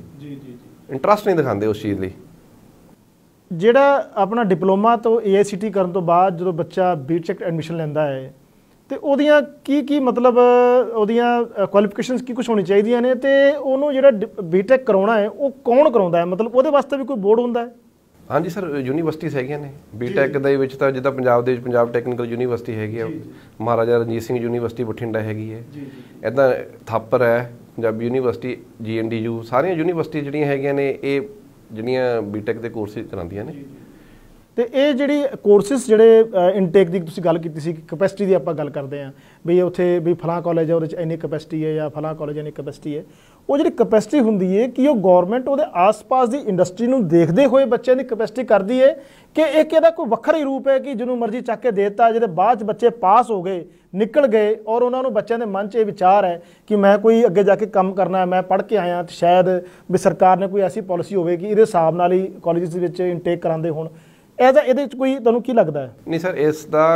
ਇੰਟਰਸਟ ਨਹੀਂ ਦਿਖਾਉਂਦੇ ਉਸ ਚੀਜ਼ ਲਈ ਜਿਹੜਾ ਆਪਣਾ ਡਿਪਲੋਮਾ ਤੋਂ ਏਆਈਸੀਟੀ ਕਰਨ ਤੋਂ ਬਾਅਦ ਜਦੋਂ ਬੱਚਾ ਬੀਟੈਕ ਐਡਮਿਸ਼ਨ ਲੈਂਦਾ ਹੈ ਤੇ ਉਹਦੀਆਂ ਕੀ ਕੀ ਮਤਲਬ ਉਹਦੀਆਂ ਕੁਆਲੀਫਿਕੇਸ਼ਨਸ ਕੀ ਕੁਝ ਹੋਣੀ ਚਾਹੀਦੀਆਂ ਨੇ ਤੇ ਉਹਨੂੰ ਜਿਹੜਾ ਬੀਟੈਕ ਕਰਾਉਣਾ ਹੈ ਉਹ ਕੌਣ ਕਰਾਉਂਦਾ ਹੈ ਮਤਲਬ ਉਹਦੇ ਵਾਸਤੇ ਵੀ ਕੋਈ ਬੋਰਡ ਹੁੰਦਾ ਹੈ ਹਾਂਜੀ ਸਰ ਯੂਨੀਵਰਸਿਟੀਆਂ ਹੈਗੀਆਂ ਨੇ ਬੀਟੈਕ ਦੇ ਵਿੱਚ ਤਾਂ ਜਿੱਦਾਂ ਪੰਜਾਬ ਦੇ ਵਿੱਚ ਪੰਜਾਬ ਟੈਕਨੀਕਲ ਯੂਨੀਵਰਸਿਟੀ ਹੈਗੀ ਆ ਮਹਾਰਾਜਾ ਰਣਜੀਤ ਸਿੰਘ ਯੂਨੀਵਰਸਿਟੀ ਬਠਿੰਡਾ ਹੈਗੀ ਹੈ ਜੀ ਜੀ ਇਦਾਂ ਥਾਪਰ ਹੈ ਪੰਜਾਬੀ ਯੂਨੀਵਰਸਿਟੀ ਜੀਐਨਡੀਯੂ ਸਾਰੀਆਂ ਯੂਨੀਵਰਸਿਟੀ ਜਿਹੜੀਆਂ ਹੈਗੀਆਂ ਨੇ ਇਹ ਜਿਹੜੀਆਂ ਬੀਟੈਕ ਦੇ ਕੋਰਸਿਸ ਕਰਾਉਂਦੀਆਂ ਨੇ ਤੇ ਇਹ ਜਿਹੜੀ ਕੋਰਸਿਸ ਜਿਹੜੇ ਇਨਟੇਕ ਦੀ ਤੁਸੀਂ ਗੱਲ ਕੀਤੀ ਸੀ ਕਿ ਕੈਪੈਸਿਟੀ ਦੀ ਆਪਾਂ ਗੱਲ ਕਰਦੇ ਆਂ ਵੀ ਉੱਥੇ ਵੀ ਫਲਾ ਕਾਲਜ ਹੈ ਉਹਦੇ ਚ ਇੰਨੀ ਕੈਪੈਸਿਟੀ ਹੈ ਜਾਂ ਫਲਾ ਕਾਲਜ ਇੰਨੀ ਕੈਪੈਸਿਟੀ ਹੈ ਉਹ ਜਿਹੜੀ ਕੈਪੈਸਿਟੀ ਹੁੰਦੀ ਹੈ ਕਿ ਉਹ ਗਵਰਨਮੈਂਟ ਉਹਦੇ ਆਸ-ਪਾਸ ਦੀ ਇੰਡਸਟਰੀ ਨੂੰ ਦੇਖਦੇ ਹੋਏ ਬੱਚਿਆਂ ਦੀ ਕੈਪੈਸਿਟੀ ਕਰਦੀ ਹੈ ਕਿ ਇਹ ਕਿਹਦਾ ਕੋਈ ਵੱਖਰਾ ਹੀ ਰੂਪ ਹੈ ਕਿ ਜਿਹਨੂੰ ਮਰਜ਼ੀ ਚੱਕ ਕੇ ਦੇ ਦਿੱਤਾ ਜਿਹਦੇ ਬਾਅਦ ਚ ਬੱਚੇ ਪਾਸ ਹੋ ਗਏ ਨਿਕਲ ਗਏ ਔਰ ਉਹਨਾਂ ਨੂੰ ਬੱਚਿਆਂ ਦੇ ਮਨ 'ਚ ਇਹ ਵਿਚਾਰ ਹੈ ਕਿ ਮੈਂ ਕੋਈ ਅੱਗੇ ਜਾ ਕੇ ਕੰਮ ਕਰਨਾ ਹੈ ਮੈਂ ਪੜ੍ਹ ਕੇ ਆਇਆ ਤੇ ਸ਼ਾਇਦ ਵੀ ਸਰਕਾਰ ਨੇ ਕੋਈ ਐਸੀ ਪਾਲਿਸੀ ਹੋਵੇਗੀ ਇਹਦੇ ਹਿਸਾਬ ਨਾਲ ਹੀ ਕਾਲਜਸ ਦੇ ਵਿੱਚ ਇਨਟੇਕ ਕਰਾਉਂਦੇ ਹੋਣ ਐਜ਼ ਇਹਦੇ ਵਿੱਚ ਕੋਈ ਤੁਹਾਨੂੰ ਕੀ ਲੱਗਦਾ ਹੈ ਨਹੀਂ ਸਰ ਇਸ ਦਾ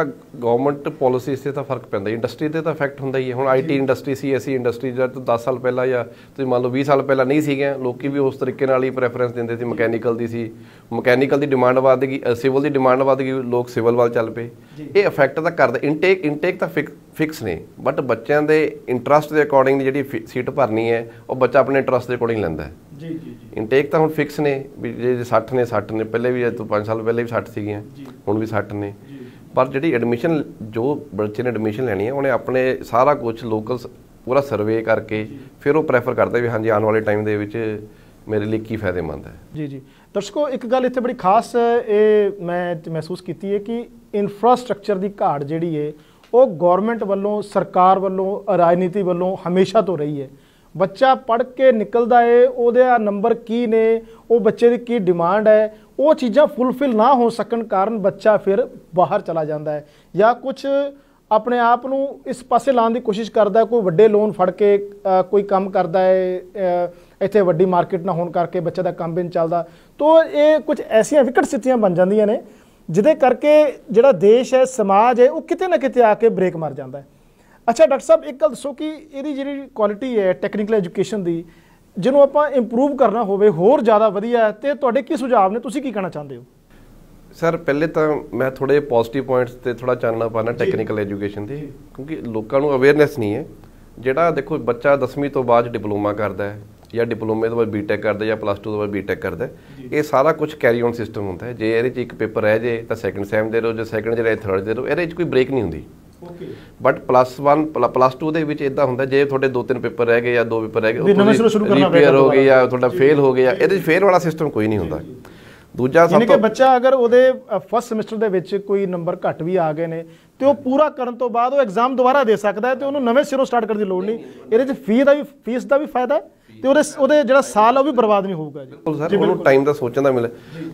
ਗਵਰਨਮੈਂਟ ਪਾਲਿਸੀਜ਼ ਤੇ ਤਾਂ ਫਰਕ ਪੈਂਦਾ ਇੰਡਸਟਰੀ ਤੇ ਤਾਂ ਇਫੈਕਟ ਹੁੰਦਾ ਹੀ ਹੈ ਹੁਣ ਆਈਟੀ ਇੰਡਸਟਰੀ ਸੀ ਐਸੀ ਇੰਡਸਟਰੀ ਜਦ 10 ਸਾਲ ਪਹਿਲਾਂ ਜਾਂ ਤੁਸੀਂ ਮੰਨ ਲਓ 20 ਸਾਲ ਪਹਿਲਾਂ ਨਹੀਂ ਸੀਗੀਆਂ ਲੋਕੀ ਵੀ ਉਸ ਤਰੀਕੇ ਨਾਲ ਹੀ ਪ੍ਰੈਫਰੈਂਸ ਦਿੰਦੇ ਸੀ ਮਕੈਨੀਕਲ ਦੀ ਸੀ ਮਕੈਨੀਕਲ ਦੀ ਡਿਮਾਂਡ ਵਧ ਗਈ ਸਿਵਲ ਦੀ ਡਿਮਾਂਡ ਵਧ ਗਈ ਲੋਕ ਸਿਵਲ ਵੱਲ ਚੱਲ ਪਏ ਇਹ ਇਫੈਕਟ ਤਾਂ ਕਰਦਾ ਇਨਟੇਕ ਇਨਟੇਕ ਤਾਂ ਫਿਕਸ ਨੇ ਬਟ ਬੱਚਿਆਂ ਦੇ ਇੰਟਰਸਟ ਦੇ ਅਕੋਰਡਿੰਗ ਜਿਹੜੀ ਸੀਟ ਭਰਨੀ ਹੈ ਉਹ ਬੱਚਾ ਆਪਣੇ ਇੰਟਰਸਟ ਦੇ ਅਕੋਰਡਿੰਗ ਲੈਂਦਾ ਹੈ ਜੀ ਜੀ ਇਨਟੇਕ ਤਾਂ ਹੁਣ ਫਿਕਸ ਨੇ ਵੀ ਜੇ 60 ਨੇ 60 ਨੇ ਪਹਿਲੇ ਵੀ ਅੱਜ ਤੋਂ 5 ਸਾਲ ਪਹਿਲੇ ਵੀ 60 ਸੀਗੀਆਂ ਹੁਣ ਵੀ 60 ਨੇ ਪਰ ਜਿਹੜੀ ਐਡਮਿਸ਼ਨ ਜੋ ਬੱਚੇ ਨੇ ਐਡਮਿਸ਼ਨ ਲੈਣੀ ਹੈ ਉਹਨੇ ਆਪਣੇ ਸਾਰਾ ਕੁਝ ਲੋਕਲ ਪੂਰਾ ਸਰਵੇ ਕਰਕੇ ਫਿਰ ਉਹ ਪ੍ਰੈਫਰ ਕਰਦਾ ਵੀ ਹਾਂਜੀ ਆਉਣ ਵਾਲੇ ਟਾਈਮ ਦੇ ਵਿੱਚ ਮੇਰੇ ਲਈ ਕੀ ਫਾਇਦੇਮੰਦ ਹੈ ਜੀ ਜੀ ਦਰਸ਼ਕੋ ਇੱਕ ਗੱਲ ਇੱਥੇ ਬੜੀ ਖਾਸ ਇਹ ਮੈਂ ਮਹਿਸੂਸ ਕੀਤੀ ਹੈ ਕਿ ਇਨਫਰਾਸਟ੍ਰਕਚਰ ਦੀ ਘਾਟ ਜਿਹੜੀ ਹੈ ਉਹ ਗਵਰਨਮੈਂਟ ਵੱਲੋਂ ਸਰਕਾਰ ਵੱਲੋਂ ਰਾਜਨੀਤੀ ਵੱਲੋਂ ਹਮੇਸ਼ਾ ਤੋਂ ਰਹੀ ਹੈ ਬੱਚਾ ਪੜ੍ਹ ਕੇ ਨਿਕਲਦਾ ਏ ਉਹਦੇ ਆ ਨੰਬਰ ਕੀ ਨੇ ਉਹ ਬੱਚੇ ਦੀ ਕੀ ਡਿਮਾਂਡ ਹੈ ਉਹ ਚੀਜ਼ਾਂ ਫੁੱਲਫਿਲ ਨਾ ਹੋ ਸਕਣ ਕਾਰਨ ਬੱਚਾ ਫਿਰ ਬਾਹਰ ਚਲਾ ਜਾਂਦਾ ਹੈ ਜਾਂ ਕੁਝ ਆਪਣੇ ਆਪ ਨੂੰ ਇਸ ਪਾਸੇ ਲਾਉਣ ਦੀ ਕੋਸ਼ਿਸ਼ ਕਰਦਾ ਕੋਈ ਵੱਡੇ ਲੋਨ ਫੜ ਕੇ ਕੋਈ ਕੰਮ ਕਰਦਾ ਹੈ ਇੱਥੇ ਵੱਡੀ ਮਾਰਕੀਟ ਨਾ ਹੋਣ ਕਰਕੇ ਬੱਚੇ ਦਾ ਕੰਮ ਵੀ ਨਹੀਂ ਚੱਲਦਾ ਤੋਂ ਇਹ ਕੁਝ ਐਸੀਆਂ ਵਿਕਟ ਸਥਿਤੀਆਂ ਬਣ ਜਾਂਦੀਆਂ ਨੇ ਜਿਹਦੇ ਕਰਕੇ ਜਿਹੜਾ ਦੇਸ਼ ਹੈ ਸਮਾਜ ਹੈ ਉਹ ਕਿਤੇ ਨਾ ਕਿਤੇ ਆ ਕੇ ਬ੍ਰੇਕ ਮਾਰ ਜਾਂਦਾ ਹੈ ਅੱਛਾ ਡਾਕਟਰ ਸਾਹਿਬ ਇੱਕ ਗੱਲ ਦੱਸੋ ਕਿ ਇਹਦੀ ਜਿਹੜੀ ਕੁਆਲਿਟੀ ਹੈ ਟੈਕਨੀਕਲ ਐਜੂਕੇਸ਼ਨ ਦੀ ਜਿਹਨੂੰ ਆਪਾਂ ਇੰਪਰੂਵ ਕਰਨਾ ਹੋਵੇ ਹੋਰ ਜ਼ਿਆਦਾ ਵਧੀਆ ਤੇ ਤੁਹਾਡੇ ਕੀ ਸੁਝਾਅ ਨੇ ਤੁਸੀਂ ਕੀ ਕਹਿਣਾ ਚਾਹੁੰਦੇ ਹੋ ਸਰ ਪਹਿਲੇ ਤਾਂ ਮੈਂ ਥੋੜੇ ਪੋਜ਼ਿਟਿਵ ਪੁਆਇੰਟਸ ਤੇ ਥੋੜਾ ਚਾਨਣਾ ਪਾਣਾ ਟੈਕਨੀਕਲ ਐਜੂਕੇਸ਼ਨ ਦੀ ਕਿਉਂਕਿ ਲੋਕਾਂ ਨੂੰ ਅਵੇਅਰਨੈਸ ਨਹੀਂ ਹੈ ਜਿਹੜਾ ਦੇਖੋ ਬੱਚਾ 10ਵੀਂ ਤੋਂ ਬਾਅਦ ਡਿਪਲੋਮਾ ਕਰਦਾ ਹੈ ਜਾਂ ਡਿਪਲੋਮੇ ਤੋਂ ਬਾਅਦ ਬੀਟੈਕ ਕਰਦਾ ਜਾਂ ਪਲੱਸ 2 ਤੋਂ ਬਾਅਦ ਬੀਟੈਕ ਕਰਦਾ ਇਹ ਸਾਰਾ ਕੁਝ ਕੈਰੀ ਔਨ ਸਿਸਟਮ ਹੁੰਦਾ ਹੈ ਜੇ ਇਹਦੇ 'ਚ ਇੱਕ ਪੇਪਰ ਰਹਿ ਜੇ ਤਾਂ ਸੈਕੰਡ ਸੈਮ ਦੇ ਰੋ ਜੇ ਸੈਕੰਡ ਜਿਹੜਾ ਥਰਡ ਦੇ ਰੋ ਇਹਦੇ 'ਚ ਕੋਈ ਬ੍ਰੇਕ ਨਹੀਂ ਹੁੰਦੀ ਓਕੇ ਬਟ ਪਲੱਸ 1 ਪਲੱਸ 2 ਦੇ ਵਿੱਚ ਇਦਾਂ ਹੁੰਦਾ ਜੇ ਤੁਹਾਡੇ ਦੋ ਤਿੰਨ ਪੇਪਰ ਰਹਿ ਗਏ ਜਾਂ ਦੋ ਪੇਪਰ ਰਹਿ ਗਏ ਰਿਪੇਅਰ ਹੋ ਗਈ ਜਾਂ ਤੁਹਾਡਾ ਫੇਲ ਹੋ ਗਿਆ ਇਹਦੇ ਵਿੱਚ ਫੇਲ ਵਾਲਾ ਸਿਸਟਮ ਕੋਈ ਨਹੀਂ ਹੁੰਦਾ ਦੂਜਾ ਸਭ ਤੋਂ ਕਿ ਬੱਚਾ ਅਗਰ ਉਹਦੇ ਫਸਟ ਸੈਮੈਸਟਰ ਦੇ ਵਿੱਚ ਕੋਈ ਨੰਬਰ ਘੱਟ ਵੀ ਆ ਗਏ ਨੇ ਤੇ ਉਹ ਪੂਰਾ ਕਰਨ ਤੋਂ ਬਾਅਦ ਉਹ ਐਗਜ਼ਾਮ ਦੁਬਾਰਾ ਦੇ ਸਕਦਾ ਹੈ ਤੇ ਉਹਨੂੰ ਨਵੇਂ ਸਿਰੋਂ ਸਟਾਰਟ ਕਰਨ ਦੀ ਲੋੜ ਨਹੀਂ ਇਹਦੇ ਵਿੱਚ ਫੀਸ ਦਾ ਵੀ ਫੀਸ ਦਾ ਵੀ ਫਾਇਦਾ ਹੈ ਤੇ ਉਹਦੇ ਉਹਦੇ ਜਿਹੜਾ ਸਾਲ ਉਹ ਵੀ ਬਰਬਾਦ ਨਹੀਂ ਹੋਊਗਾ ਜੀ ਬਿਲਕੁਲ ਸਰ ਉਹਨੂੰ ਟਾਈਮ ਦਾ ਸੋਚਣ ਦਾ ਮਿਲੇ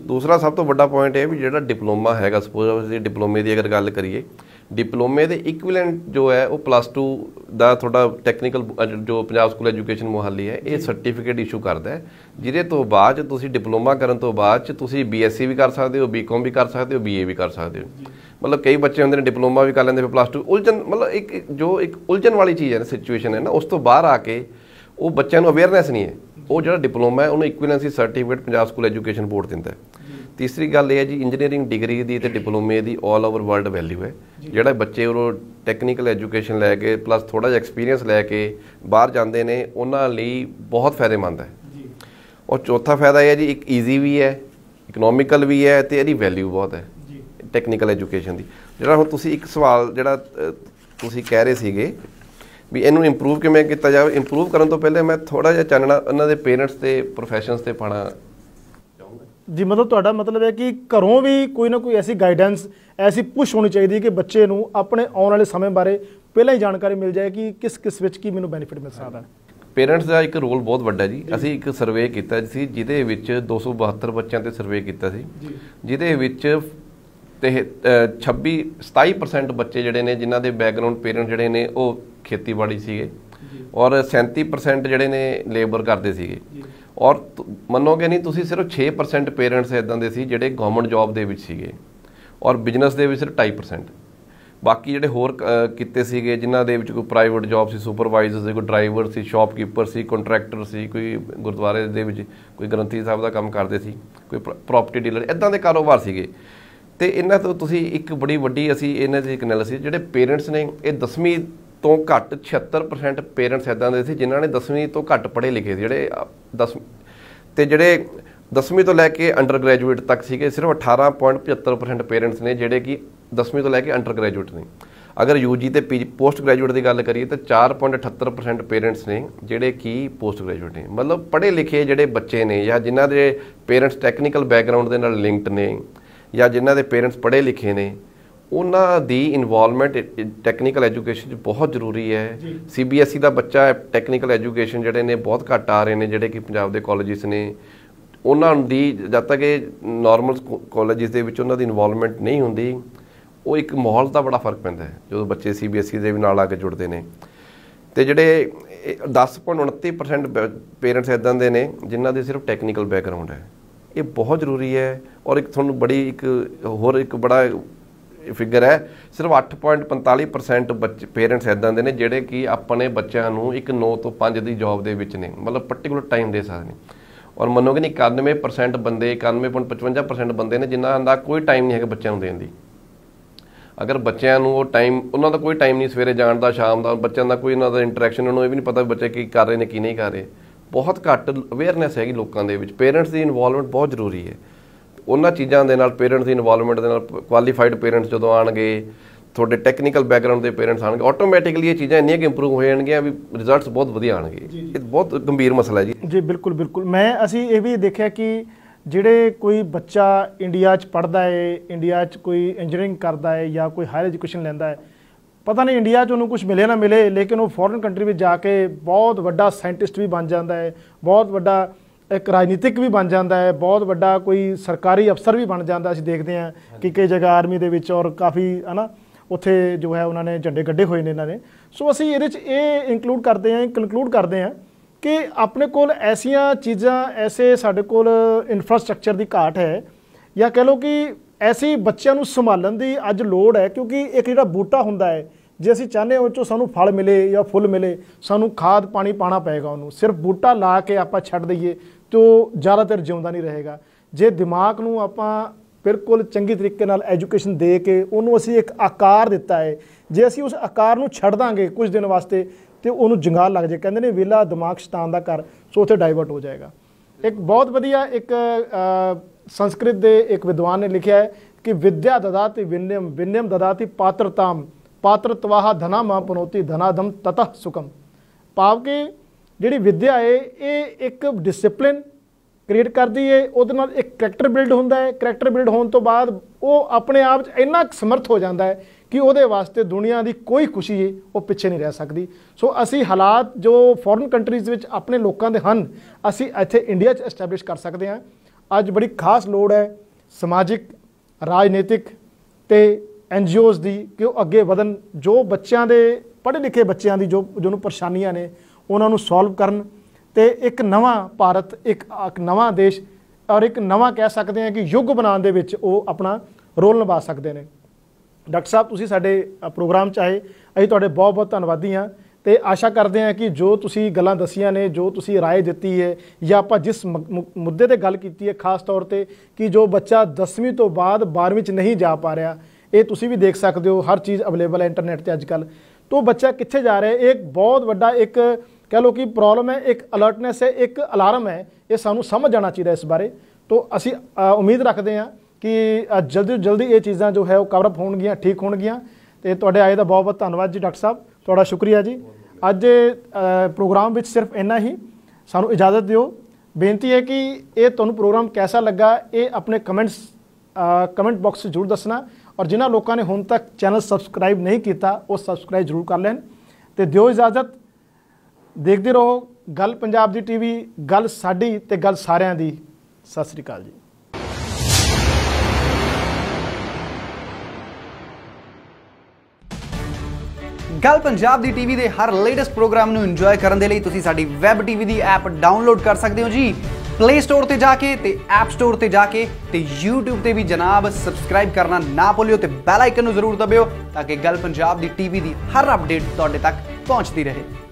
ਦੂਸਰਾ ਸਭ ਤੋਂ ਵੱਡਾ ਪੁਆਇੰਟ ਇਹ ਵੀ ਜਿਹੜਾ ਡਿਪਲੋਮਾ ਹੈਗਾ ਸਪੋਜ਼ ਅਸੀਂ ਡਿਪਲੋਮੇ ਦੀ ਅਗਰ ਗੱਲ ਕਰੀਏ ਡਿਪਲੋਮੇ ਦੇ ਇਕੁਇਵਲੈਂਟ ਜੋ ਹੈ ਉਹ ਪਲੱਸ 2 ਦਾ ਤੁਹਾਡਾ ਟੈਕਨੀਕਲ ਜੋ ਪੰਜਾਬ ਸਕੂਲ ਐਜੂਕੇਸ਼ਨ ਮੁਹੱਲੀ ਹੈ ਇਹ ਸਰਟੀਫਿਕੇਟ ਇਸ਼ੂ ਕਰਦਾ ਹੈ ਜਿਹਦੇ ਤੋਂ ਬਾਅਦ ਤੁਸੀਂ ਡਿਪਲੋਮਾ ਕਰਨ ਤੋਂ ਬਾਅਦ ਤੁਸੀਂ ਬੀਐਸਸੀ ਵੀ ਕਰ ਸਕਦੇ ਹੋ ਬੀਕਾਮ ਵੀ ਕਰ ਸਕਦੇ ਹੋ ਬੀਏ ਵੀ ਕਰ ਸਕਦੇ ਹੋ ਮਤਲਬ ਕਈ ਬੱਚੇ ਹੁੰਦੇ ਨੇ ਡਿਪਲੋਮਾ ਵੀ ਕਰ ਲੈਂਦੇ ਫਿਰ ਪਲੱਸ 2 ਉਲਝਣ ਮਤਲਬ ਇੱਕ ਜੋ ਇੱਕ ਉਲਝਣ ਵਾਲੀ ਚੀਜ਼ ਹੈ ਨਾ ਸਿਚੁਏਸ਼ਨ ਹੈ ਨਾ ਉਸ ਤੋਂ ਬਾਹਰ ਆ ਕੇ ਉਹ ਬੱਚਿਆਂ ਨੂੰ ਅਵੇਅਰਨੈਸ ਨਹੀਂ ਹੈ ਉਹ ਜਿਹੜਾ ਡਿਪਲੋਮਾ ਹੈ ਉਹਨੂੰ equivalency certificate Punjab school education board ਦਿੰਦਾ ਹੈ ਤੀਸਰੀ ਗੱਲ ਇਹ ਹੈ ਜੀ ਇੰਜੀਨੀਅਰਿੰਗ ਡਿਗਰੀ ਦੀ ਤੇ ਡਿਪਲੋਮੇ ਦੀ 올 ਓਵਰ ਵਰਲਡ ਵੈਲਿਊ ਹੈ ਜਿਹੜਾ ਬੱਚੇ ਉਹ ਟੈਕਨੀਕਲ ਐਜੂਕੇਸ਼ਨ ਲੈ ਕੇ ਪਲੱਸ ਥੋੜਾ ਜਿਹਾ ਐਕਸਪੀਰੀਅੰਸ ਲੈ ਕੇ ਬਾਹਰ ਜਾਂਦੇ ਨੇ ਉਹਨਾਂ ਲਈ ਬਹੁਤ ਫਾਇਦੇਮੰਦ ਹੈ ਜੀ ਔਰ ਚੌਥਾ ਫਾਇਦਾ ਇਹ ਹੈ ਜੀ ਇੱਕ ਈਜ਼ੀ ਵੀ ਹੈ ਇਕਨੋਮਿਕਲ ਵੀ ਹੈ ਤੇ ਇਹਦੀ ਵੈਲਿਊ ਬਹੁਤ ਹੈ ਜੀ ਟੈਕਨੀਕਲ ਐਜੂਕੇਸ਼ਨ ਦੀ ਜਿਹੜਾ ਹੁਣ ਤੁਸੀਂ ਇੱਕ ਸਵਾਲ ਜਿਹੜਾ ਤੁਸੀਂ ਕਹਿ ਰਹੇ ਸੀਗੇ ਵੀ ਇਹਨੂੰ ਇੰਪਰੂਵ ਕਿਵੇਂ ਕੀਤਾ ਜਾਵੇ ਇੰਪਰੂਵ ਕਰਨ ਤੋਂ ਪਹਿਲੇ ਮੈਂ ਥੋੜਾ ਜਿਹਾ ਚਾਨਣਾ ਉਹਨਾਂ ਦੇ ਪੇਰੈਂਟਸ ਤੇ ਪ੍ਰੋਫੈਸ਼ਨਸ ਤੇ ਪਾਣਾ ਜੀ ਮਤਲਬ ਤੁਹਾਡਾ ਮਤਲਬ ਹੈ ਕਿ ਘਰੋਂ ਵੀ ਕੋਈ ਨਾ ਕੋਈ ਐਸੀ ਗਾਈਡੈਂਸ ਐਸੀ ਪੁਸ਼ ਹੋਣੀ ਚਾਹੀਦੀ ਹੈ ਕਿ ਬੱਚੇ ਨੂੰ ਆਪਣੇ ਆਉਣ ਵਾਲੇ ਸਮੇਂ ਬਾਰੇ ਪਹਿਲਾਂ ਹੀ ਜਾਣਕਾਰੀ ਮਿਲ ਜਾਏ ਕਿ ਕਿਸ ਕਿਸ ਵਿੱਚ ਕੀ ਮੈਨੂੰ ਬੈਨੀਫਿਟ ਮਿਲ ਸਕਦਾ ਹੈ ਪੇਰੈਂਟਸ ਦਾ ਇੱਕ ਰੋਲ ਬਹੁਤ ਵੱਡਾ ਜੀ ਅਸੀਂ ਇੱਕ ਸਰਵੇ ਕੀਤਾ ਸੀ ਜਿਹਦੇ ਵਿੱਚ 272 ਬੱਚਿਆਂ ਤੇ ਸਰਵੇ ਕੀਤਾ ਸੀ ਜਿਹਦੇ ਵਿੱਚ ਤੇ 26 27% ਬੱਚੇ ਜਿਹੜੇ ਨੇ ਜਿਨ੍ਹਾਂ ਦੇ ਬੈਕਗ੍ਰਾਉਂਡ ਪੇਰੈਂਟ ਜਿਹੜੇ ਨੇ ਉਹ ਖੇਤੀਬਾੜੀ ਸੀਗੇ ਔਰ 37% ਜਿਹੜੇ ਨੇ ਲੇਬਰ ਕਰਦੇ ਸੀਗੇ ਔਰ ਮੰਨੋਗੇ ਨਹੀਂ ਤੁਸੀਂ ਸਿਰਫ 6% ਪੇਰੈਂਟਸ ਇਦਾਂ ਦੇ ਸੀ ਜਿਹੜੇ ਗਵਰਨਮੈਂਟ ਜੌਬ ਦੇ ਵਿੱਚ ਸੀਗੇ ਔਰ ਬਿਜ਼ਨਸ ਦੇ ਵਿੱਚ ਸਿਰਫ 2.5% ਬਾਕੀ ਜਿਹੜੇ ਹੋਰ ਕਿਤੇ ਸੀਗੇ ਜਿਨ੍ਹਾਂ ਦੇ ਵਿੱਚ ਕੋਈ ਪ੍ਰਾਈਵੇਟ ਜੌਬ ਸੀ ਸੁਪਰਵਾਈਜ਼ਰ ਸੀ ਕੋਈ ਡਰਾਈਵਰ ਸੀ ਸ਼ਾਪਕੀਪਰ ਸੀ ਕੰਟਰੈਕਟਰ ਸੀ ਕੋਈ ਗੁਰਦੁਆਰੇ ਦੇ ਵਿੱਚ ਕੋਈ ਗ੍ਰੰਥੀ ਸਾਹਿਬ ਦਾ ਕੰਮ ਕਰਦੇ ਸੀ ਕੋਈ ਪ੍ਰਾਪਰਟੀ ਡੀਲਰ ਇਦਾਂ ਦੇ ਕਾਰੋਬਾਰ ਸੀਗੇ ਤੇ ਇਹਨਾਂ ਤੋਂ ਤੁਸੀਂ ਇੱਕ ਬੜੀ ਵੱਡੀ ਅਸੀਂ ਇਹਨਾਂ ਦੀ ਇੱਕ ਐਨਾਲਿਸਿਸ ਜਿਹੜੇ ਪੇਰੈਂਟਸ ਨੇ ਇਹ 10ਵੀਂ ਤੋਂ ਘੱਟ 76% ਪੇਰੈਂਟਸ ਐਦਾਂ ਦੇ ਸੀ ਜਿਨ੍ਹਾਂ ਨੇ 10ਵੀਂ ਤੋਂ ਘੱਟ ਪੜ੍ਹੇ ਲਿਖੇ ਸੀ ਜਿਹੜੇ 10 ਤੇ ਜਿਹੜੇ 10ਵੀਂ ਤੋਂ ਲੈ ਕੇ ਅੰਡਰ ਗ੍ਰੈਜੂਏਟ ਤੱਕ ਸੀਗੇ ਸਿਰਫ 18.75% ਪੇਰੈਂਟਸ ਨੇ ਜਿਹੜੇ ਕਿ 10ਵੀਂ ਤੋਂ ਲੈ ਕੇ ਅੰਡਰ ਗ੍ਰੈਜੂਏਟ ਨੇ ਅਗਰ ਯੂਜੀ ਤੇ ਪੋਸਟ ਗ੍ਰੈਜੂਏਟ ਦੀ ਗੱਲ ਕਰੀਏ ਤਾਂ 4.78% ਪੇਰੈਂਟਸ ਨੇ ਜਿਹੜੇ ਕਿ ਪੋਸਟ ਗ੍ਰੈਜੂਏਟ ਨੇ ਮਤਲਬ ਪੜ੍ਹੇ ਲਿਖੇ ਜਿਹੜੇ ਬੱਚੇ ਨੇ ਜਾਂ ਜਿਨ੍ਹਾਂ ਦੇ ਪੇਰੈਂਟਸ ਟੈਕਨੀਕਲ ਬੈਕਗ੍ਰਾਉਂਡ ਦੇ ਨਾਲ ਲਿੰਕਡ ਨੇ ਜਾਂ ਜਿਨ੍ਹਾਂ ਦੇ ਪੇਰੈਂਟਸ ਪੜ੍ਹੇ ਲਿਖੇ ਨੇ ਉਹਨਾਂ ਦੀ ਇਨਵੋਲਵਮੈਂਟ ਟੈਕਨੀਕਲ ਐਜੂਕੇਸ਼ਨ 'ਚ ਬਹੁਤ ਜ਼ਰੂਰੀ ਹੈ ਸੀਬੀਐਸਈ e ਦਾ ਬੱਚਾ ਟੈਕਨੀਕਲ ਐਜੂਕੇਸ਼ਨ ਜਿਹੜੇ ਨੇ ਬਹੁਤ ਘੱਟ ਆ ਰਹੇ ਨੇ ਜਿਹੜੇ ਕਿ ਪੰਜਾਬ ਦੇ ਕਾਲਜਿਸ ਨੇ ਉਹਨਾਂ ਦੀ ਜਦ ਤੱਕ ਇਹ ਨਾਰਮਲ ਕਾਲਜਿਸ ਦੇ ਵਿੱਚ ਉਹਨਾਂ ਦੀ ਇਨਵੋਲਵਮੈਂਟ ਨਹੀਂ ਹੁੰਦੀ ਉਹ ਇੱਕ ਮਾਹੌਲ ਦਾ ਬੜਾ ਫਰਕ ਪੈਂਦਾ ਹੈ ਜਦੋਂ ਬੱਚੇ ਸੀਬੀਐਸਈ e ਦੇ ਵੀ ਨਾਲ ਆ ਕੇ ਜੁੜਦੇ ਨੇ ਤੇ ਜਿਹੜੇ 10.29% ਪੇਰੈਂਟਸ ਇਦਾਂ ਦੇ ਨੇ ਜਿਨ੍ਹਾਂ ਦੇ ਸਿਰਫ ਟੈਕਨੀਕਲ ਬੈਕਗ੍ਰਾਉਂਡ ਹੈ ਇਹ ਬਹੁਤ ਜ਼ਰੂਰੀ ਹੈ ਔਰ ਇੱਕ ਤੁਹਾਨੂੰ ਬੜੀ ਇੱਕ ਹੋਰ ਇੱਕ ਬੜਾ ਫਿਗਰ ਹੈ ਸਿਰਫ 8.45% ਬੱਚੇ ਪੇਰੈਂਟਸ ਐਦਾਂ ਦੇ ਨੇ ਜਿਹੜੇ ਕਿ ਆਪਣੇ ਬੱਚਿਆਂ ਨੂੰ ਇੱਕ 9 ਤੋਂ 5 ਦੀ ਜੌਬ ਦੇ ਵਿੱਚ ਨੇ ਮਤਲਬ ਪਾਰਟਿਕੂਲਰ ਟਾਈਮ ਦੇ ਸਕਦੇ ਨੇ ਔਰ ਮੰਨੋਗੇ ਨਹੀਂ 91% ਬੰਦੇ 91.55% ਬੰਦੇ ਨੇ ਜਿਨ੍ਹਾਂ ਦਾ ਕੋਈ ਟਾਈਮ ਨਹੀਂ ਹੈਗਾ ਬੱਚਿਆਂ ਨੂੰ ਦੇਣ ਦੀ ਅਗਰ ਬੱਚਿਆਂ ਨੂੰ ਉਹ ਟਾਈਮ ਉਹਨਾਂ ਦਾ ਕੋਈ ਟਾਈਮ ਨਹੀਂ ਸਵੇਰੇ ਜਾਣ ਦਾ ਸ਼ਾਮ ਦਾ ਬੱਚਿਆਂ ਦਾ ਕੋਈ ਉਹਨਾਂ ਦਾ ਇੰਟਰੈਕਸ਼ਨ ਉਹਨੂੰ ਇਹ ਵੀ ਨਹੀਂ ਪਤਾ ਬੱਚੇ ਕੀ ਕਰ ਰਹੇ ਨੇ ਕੀ ਨਹੀਂ ਕਰ ਰਹੇ ਬਹੁਤ ਘੱਟ ਅਵੇਅਰਨੈਸ ਹੈਗੀ ਲੋਕਾਂ ਦੇ ਵਿੱਚ ਪੇਰੈਂਟਸ ਦੀ ਇਨਵੋਲਵਮੈਂਟ ਬਹੁਤ ਜ਼ਰੂਰੀ ਹੈ ਉਹਨਾਂ ਚੀਜ਼ਾਂ ਦੇ ਨਾਲ ਪੇਰੈਂਟਸ ਦੀ ਇਨਵੋਲਵਮੈਂਟ ਦੇ ਨਾਲ ਕੁਆਲੀਫਾਈਡ ਪੇਰੈਂਟਸ ਜਦੋਂ ਆਣਗੇ ਤੁਹਾਡੇ ਟੈਕਨੀਕਲ ਬੈਕਗ੍ਰਾਉਂਡ ਦੇ ਪੇਰੈਂਟਸ ਆਣਗੇ ਆਟੋਮੈਟਿਕਲੀ ਇਹ ਚੀਜ਼ਾਂ ਇੰਨੀਆਂ ਕਿ ਇੰਪਰੂਵ ਹੋ ਜਾਣਗੀਆਂ ਵੀ ਰਿਜ਼ਲਟਸ ਬਹੁਤ ਵਧੀਆ ਆਣਗੇ ਇਹ ਬਹੁਤ ਗੰਭੀਰ ਮਸਲਾ ਹੈ ਜੀ ਜੀ ਬਿਲਕੁਲ ਬਿਲਕੁਲ ਮੈਂ ਅਸੀਂ ਇਹ ਵੀ ਦੇਖਿਆ ਕਿ ਜਿਹੜੇ ਕੋਈ ਬੱਚਾ ਇੰਡੀਆ 'ਚ ਪੜਦਾ ਹੈ ਇੰਡੀਆ 'ਚ ਕੋਈ ਇੰਜੀਨੀਅਰਿੰਗ ਕਰਦਾ ਹੈ ਜਾਂ ਕੋਈ ਹਾਇਰ ਐਜੂਕੇਸ਼ਨ ਲੈਂਦਾ ਹੈ ਪਤਾ ਨਹੀਂ ਇੰਡੀਆ 'ਚ ਉਹਨੂੰ ਕੁਝ ਮਿਲੇ ਨਾ ਮਿਲੇ ਲੇਕਿਨ ਉਹ ਫੋਰਨ ਕੰਟਰੀ ਵਿੱਚ ਜਾ ਕੇ ਬਹੁਤ ਵੱਡਾ ਸਾਇੰਟਿਸਟ ਵੀ ਬਣ ਜਾਂਦਾ ਹੈ ਬਹੁਤ ਵੱਡਾ ਇੱਕ ਰਾਜਨੀਤਿਕ ਵੀ ਬਣ ਜਾਂਦਾ ਹੈ ਬਹੁਤ ਵੱਡਾ ਕੋਈ ਸਰਕਾਰੀ ਅਫਸਰ ਵੀ ਬਣ ਜਾਂਦਾ ਅਸੀਂ ਦੇਖਦੇ ਹਾਂ ਕਿ ਕਈ ਜਗ੍ਹਾ ਆਰਮੀ ਦੇ ਵਿੱਚ ਔਰ ਕਾਫੀ ਹਨਾ ਉੱਥੇ ਜੋ ਹੈ ਉਹਨਾਂ ਨੇ ਝੰਡੇ ਗੱਡੇ ਹੋਏ ਨੇ ਇਹਨਾਂ ਨੇ ਸੋ ਅਸੀਂ ਇਹਦੇ ਵਿੱਚ ਇਹ ਇਨਕਲੂਡ ਕਰਦੇ ਹਾਂ ਕਨਕਲੂਡ ਕਰਦੇ ਹਾਂ ਕਿ ਆਪਣੇ ਕੋਲ ਐਸੀਆਂ ਚੀਜ਼ਾਂ ਐਸੇ ਸਾਡੇ ਕੋਲ ਇਨਫਰਾਸਟ੍ਰਕਚਰ ਦੀ ਘਾਟ ਹੈ ਜਾਂ ਕਹਿ ਲਓ ਕਿ ਐਸੀ ਬੱਚਿਆਂ ਨੂੰ ਸੰਭਾਲਣ ਦੀ ਅੱਜ ਲੋੜ ਹੈ ਕਿਉਂਕਿ ਇੱਕ ਜਿਹੜਾ ਬੂਟਾ ਹੁੰਦਾ ਹੈ ਜੇ ਅਸੀਂ ਚਾਹਨੇ ਉਹ ਚੋਂ ਸਾਨੂੰ ਫਲ ਮਿਲੇ ਜਾਂ ਫੁੱਲ ਮਿਲੇ ਸਾਨੂੰ ਖਾਦ ਪਾਣੀ ਪਾਣਾ ਪਏਗਾ ਉਹਨੂੰ ਸਿਰਫ ਬੂਟਾ ਲਾ ਕੇ ਆਪਾਂ ਛੱਡ ਦਈਏ ਤੋਂ ਜ਼ਿਆਦਾਤਰ ਜਿਉਂਦਾ ਨਹੀਂ ਰਹੇਗਾ ਜੇ ਦਿਮਾਗ ਨੂੰ ਆਪਾਂ ਬਿਲਕੁਲ ਚੰਗੀ ਤਰੀਕੇ ਨਾਲ ਐਜੂਕੇਸ਼ਨ ਦੇ ਕੇ ਉਹਨੂੰ ਅਸੀਂ ਇੱਕ ਆਕਾਰ ਦਿੱਤਾ ਹੈ ਜੇ ਅਸੀਂ ਉਸ ਆਕਾਰ ਨੂੰ ਛੱਡ ਦਾਂਗੇ ਕੁਝ ਦਿਨ ਵਾਸਤੇ ਤੇ ਉਹਨੂੰ ਜੰਗਾਲ ਲੱਗ ਜਾਏ ਕਹਿੰਦੇ ਨੇ ਵਿਲਾ ਦਿਮਾਗ ਸ਼ਤਾਨ ਦਾ ਕਰ ਸੋ ਉਥੇ ਡਾਈਵਰਟ ਹੋ ਜਾਏਗਾ ਇੱਕ ਬਹੁਤ ਵਧੀਆ ਇੱਕ ਸੰਸਕ੍ਰਿਤ ਦੇ ਇੱਕ ਵਿਦਵਾਨ ਨੇ ਲਿਖਿਆ ਹੈ ਕਿ ਵਿਦਿਆ ਦਦਾਤੀ ਵਿਨਯਮ ਵਿਨਯਮ ਦਦਾਤੀ ਪਾਤਰਤਾਮ ਪਾਤਰਤਵਾਹ ਧਨਾਮਾ ਪਨੋਤੀ ਧਨਾਦਮ ਤਤਹ ਸੁਕਮ ਭਾਵ ਕੇ ਜਿਹੜੀ ਵਿੱਦਿਆ ਹੈ ਇਹ ਇੱਕ ਡਿਸਪਲਿਨ ਕ੍ਰੀਏਟ ਕਰਦੀ ਏ ਉਹਦੇ ਨਾਲ ਇੱਕ ਕੈਰੈਕਟਰ ਬਿਲਡ ਹੁੰਦਾ ਹੈ ਕੈਰੈਕਟਰ ਬਿਲਡ ਹੋਣ ਤੋਂ ਬਾਅਦ ਉਹ ਆਪਣੇ ਆਪ 'ਚ ਇੰਨਾ ਸਮਰਥ ਹੋ ਜਾਂਦਾ ਹੈ ਕਿ ਉਹਦੇ ਵਾਸਤੇ ਦੁਨੀਆ ਦੀ ਕੋਈ ਖੁਸ਼ੀ ਉਹ ਪਿੱਛੇ ਨਹੀਂ ਰਹਿ ਸਕਦੀ ਸੋ ਅਸੀਂ ਹਾਲਾਤ ਜੋ ਫੋਰਨ ਕੰਟਰੀਜ਼ ਵਿੱਚ ਆਪਣੇ ਲੋਕਾਂ ਦੇ ਹਨ ਅਸੀਂ ਇੱਥੇ ਇੰਡੀਆ 'ਚ ਐਸਟੈਬਲਿਸ਼ ਕਰ ਸਕਦੇ ਹਾਂ ਅੱਜ ਬੜੀ ਖਾਸ ਲੋੜ ਹੈ ਸਮਾਜਿਕ ਰਾਜਨੀਤਿਕ ਤੇ ਐਨਜੀਓਜ਼ ਦੀ ਕਿ ਉਹ ਅੱਗੇ ਵਧਣ ਜੋ ਬੱਚਿਆਂ ਦੇ ਪੜ੍ਹੇ ਲਿਖੇ ਬੱਚਿਆਂ ਦੀ ਜੋ ਜਿਹਨੂੰ ਪਰੇਸ਼ਾਨੀਆਂ ਨੇ ਉਹਨਾਂ ਨੂੰ ਸੋਲਵ ਕਰਨ ਤੇ ਇੱਕ ਨਵਾਂ ਭਾਰਤ ਇੱਕ ਨਵਾਂ ਦੇਸ਼ ਔਰ ਇੱਕ ਨਵਾਂ ਕਹਿ ਸਕਦੇ ਹਾਂ ਕਿ ਯੁੱਗ ਬਣਾਉਣ ਦੇ ਵਿੱਚ ਉਹ ਆਪਣਾ ਰੋਲ ਨਿਭਾ ਸਕਦੇ ਨੇ ਡਾਕਟਰ ਸਾਹਿਬ ਤੁਸੀਂ ਸਾਡੇ ਪ੍ਰੋਗਰਾਮ ਚ ਆਏ ਅਸੀਂ ਤੁਹਾਡੇ ਬਹੁਤ ਬਹੁਤ ਧੰਨਵਾਦੀ ਹਾਂ ਤੇ ਆਸ਼ਾ ਕਰਦੇ ਹਾਂ ਕਿ ਜੋ ਤੁਸੀਂ ਗੱਲਾਂ ਦਸੀਆਂ ਨੇ ਜੋ ਤੁਸੀਂ رائے ਦਿੱਤੀ ਹੈ ਜਾਂ ਆਪਾਂ ਜਿਸ ਮੁੱਦੇ ਤੇ ਗੱਲ ਕੀਤੀ ਹੈ ਖਾਸ ਤੌਰ ਤੇ ਕਿ ਜੋ ਬੱਚਾ 10ਵੀਂ ਤੋਂ ਬਾਅਦ 12ਵੀਂ ਚ ਨਹੀਂ ਜਾ ਪਾ ਰਿਹਾ ਇਹ ਤੁਸੀਂ ਵੀ ਦੇਖ ਸਕਦੇ ਹੋ ਹਰ ਚੀਜ਼ ਅਵੇਲੇਬਲ ਹੈ ਇੰਟਰਨੈਟ ਤੇ ਅੱਜਕੱਲ ਤੋਂ ਬੱਚਾ ਕਿੱਥੇ ਜਾ ਰਿਹਾ ਇਹ ਇੱਕ ਬਹੁਤ ਵੱਡਾ ਇੱਕ ਕਹ ਲੋ ਕਿ ਪ੍ਰੋਬਲਮ ਹੈ ਇੱਕ ਅਲਰਟਨੈਸ ਹੈ ਇੱਕ ਅਲਾਰਮ ਹੈ ਇਹ ਸਾਨੂੰ ਸਮਝ ਜਾਣਾ ਚਾਹੀਦਾ ਇਸ ਬਾਰੇ ਤੋਂ ਅਸੀਂ ਉਮੀਦ ਰੱਖਦੇ ਹਾਂ ਕਿ ਜਲਦੀ ਜਲਦੀ ਇਹ ਚੀਜ਼ਾਂ ਜੋ ਹੈ ਉਹ ਕਵਰ ਅਪ ਹੋਣਗੀਆਂ ਠੀਕ ਹੋਣਗੀਆਂ ਤੇ ਤੁਹਾਡੇ ਆਏ ਦਾ ਬਹੁਤ ਬਹੁਤ ਧੰਨਵਾਦ ਜੀ ਡਾਕਟਰ ਸਾਹਿਬ ਤੁਹਾਡਾ ਸ਼ੁਕਰੀਆ ਜੀ ਅੱਜ ਪ੍ਰੋਗਰਾਮ ਵਿੱਚ ਸਿਰਫ ਇੰਨਾ ਹੀ ਸਾਨੂੰ ਇਜਾਜ਼ਤ ਦਿਓ ਬੇਨਤੀ ਹੈ ਕਿ ਇਹ ਤੁਹਾਨੂੰ ਪ੍ਰੋਗਰਾਮ ਕਿਹਦਾ ਲੱਗਾ ਇਹ ਆਪਣੇ ਕਮੈਂਟਸ ਕਮੈਂਟ ਬਾਕਸ ਵਿੱਚ ਜ਼ਰੂਰ ਦੱਸਣਾ ਔਰ ਜਿਨ੍ਹਾਂ ਲੋਕਾਂ ਨੇ ਹੁਣ ਤੱਕ ਚੈਨਲ ਸਬਸਕ੍ਰਾਈਬ ਨਹੀਂ ਕੀਤਾ ਉਹ ਸਬਸਕ੍ਰਾਈਬ ਜ਼ਰੂਰ ਕਰ ਲੈਣ ਤੇ ਦਿਓ ਇਜਾਜ਼ਤ ਦੇਖਦੇ ਰਹੋ ਗੱਲ ਪੰਜਾਬ ਦੀ ਟੀਵੀ ਗੱਲ ਸਾਡੀ ਤੇ ਗੱਲ ਸਾਰਿਆਂ ਦੀ ਸਤਿ ਸ੍ਰੀ ਅਕਾਲ ਜੀ ਗੱਲ ਪੰਜਾਬ ਦੀ ਟੀਵੀ ਦੇ ਹਰ ਲੇਟੈਸਟ ਪ੍ਰੋਗਰਾਮ ਨੂੰ ਇੰਜੋਏ ਕਰਨ ਦੇ ਲਈ ਤੁਸੀਂ ਸਾਡੀ ਵੈਬ ਟੀਵੀ ਦੀ ਐਪ ਡਾਊਨਲੋਡ ਕਰ ਸਕਦੇ ਹੋ ਜੀ ਪਲੇ ਸਟੋਰ ਤੇ ਜਾ ਕੇ ਤੇ ਐਪ ਸਟੋਰ ਤੇ ਜਾ ਕੇ ਤੇ YouTube ਤੇ ਵੀ ਜਨਾਬ ਸਬਸਕ੍ਰਾਈਬ ਕਰਨਾ ਨਾ ਭੁੱਲਿਓ ਤੇ ਬੈਲ ਆਈਕਨ ਨੂੰ ਜ਼ਰੂਰ ਦਬਿਓ ਤਾਂ ਕਿ ਗੱਲ ਪੰਜਾਬ ਦੀ ਟੀਵੀ ਦੀ ਹਰ ਅਪਡੇਟ ਤੁਹਾਡੇ ਤੱਕ ਪਹੁੰਚਦੀ ਰਹੇ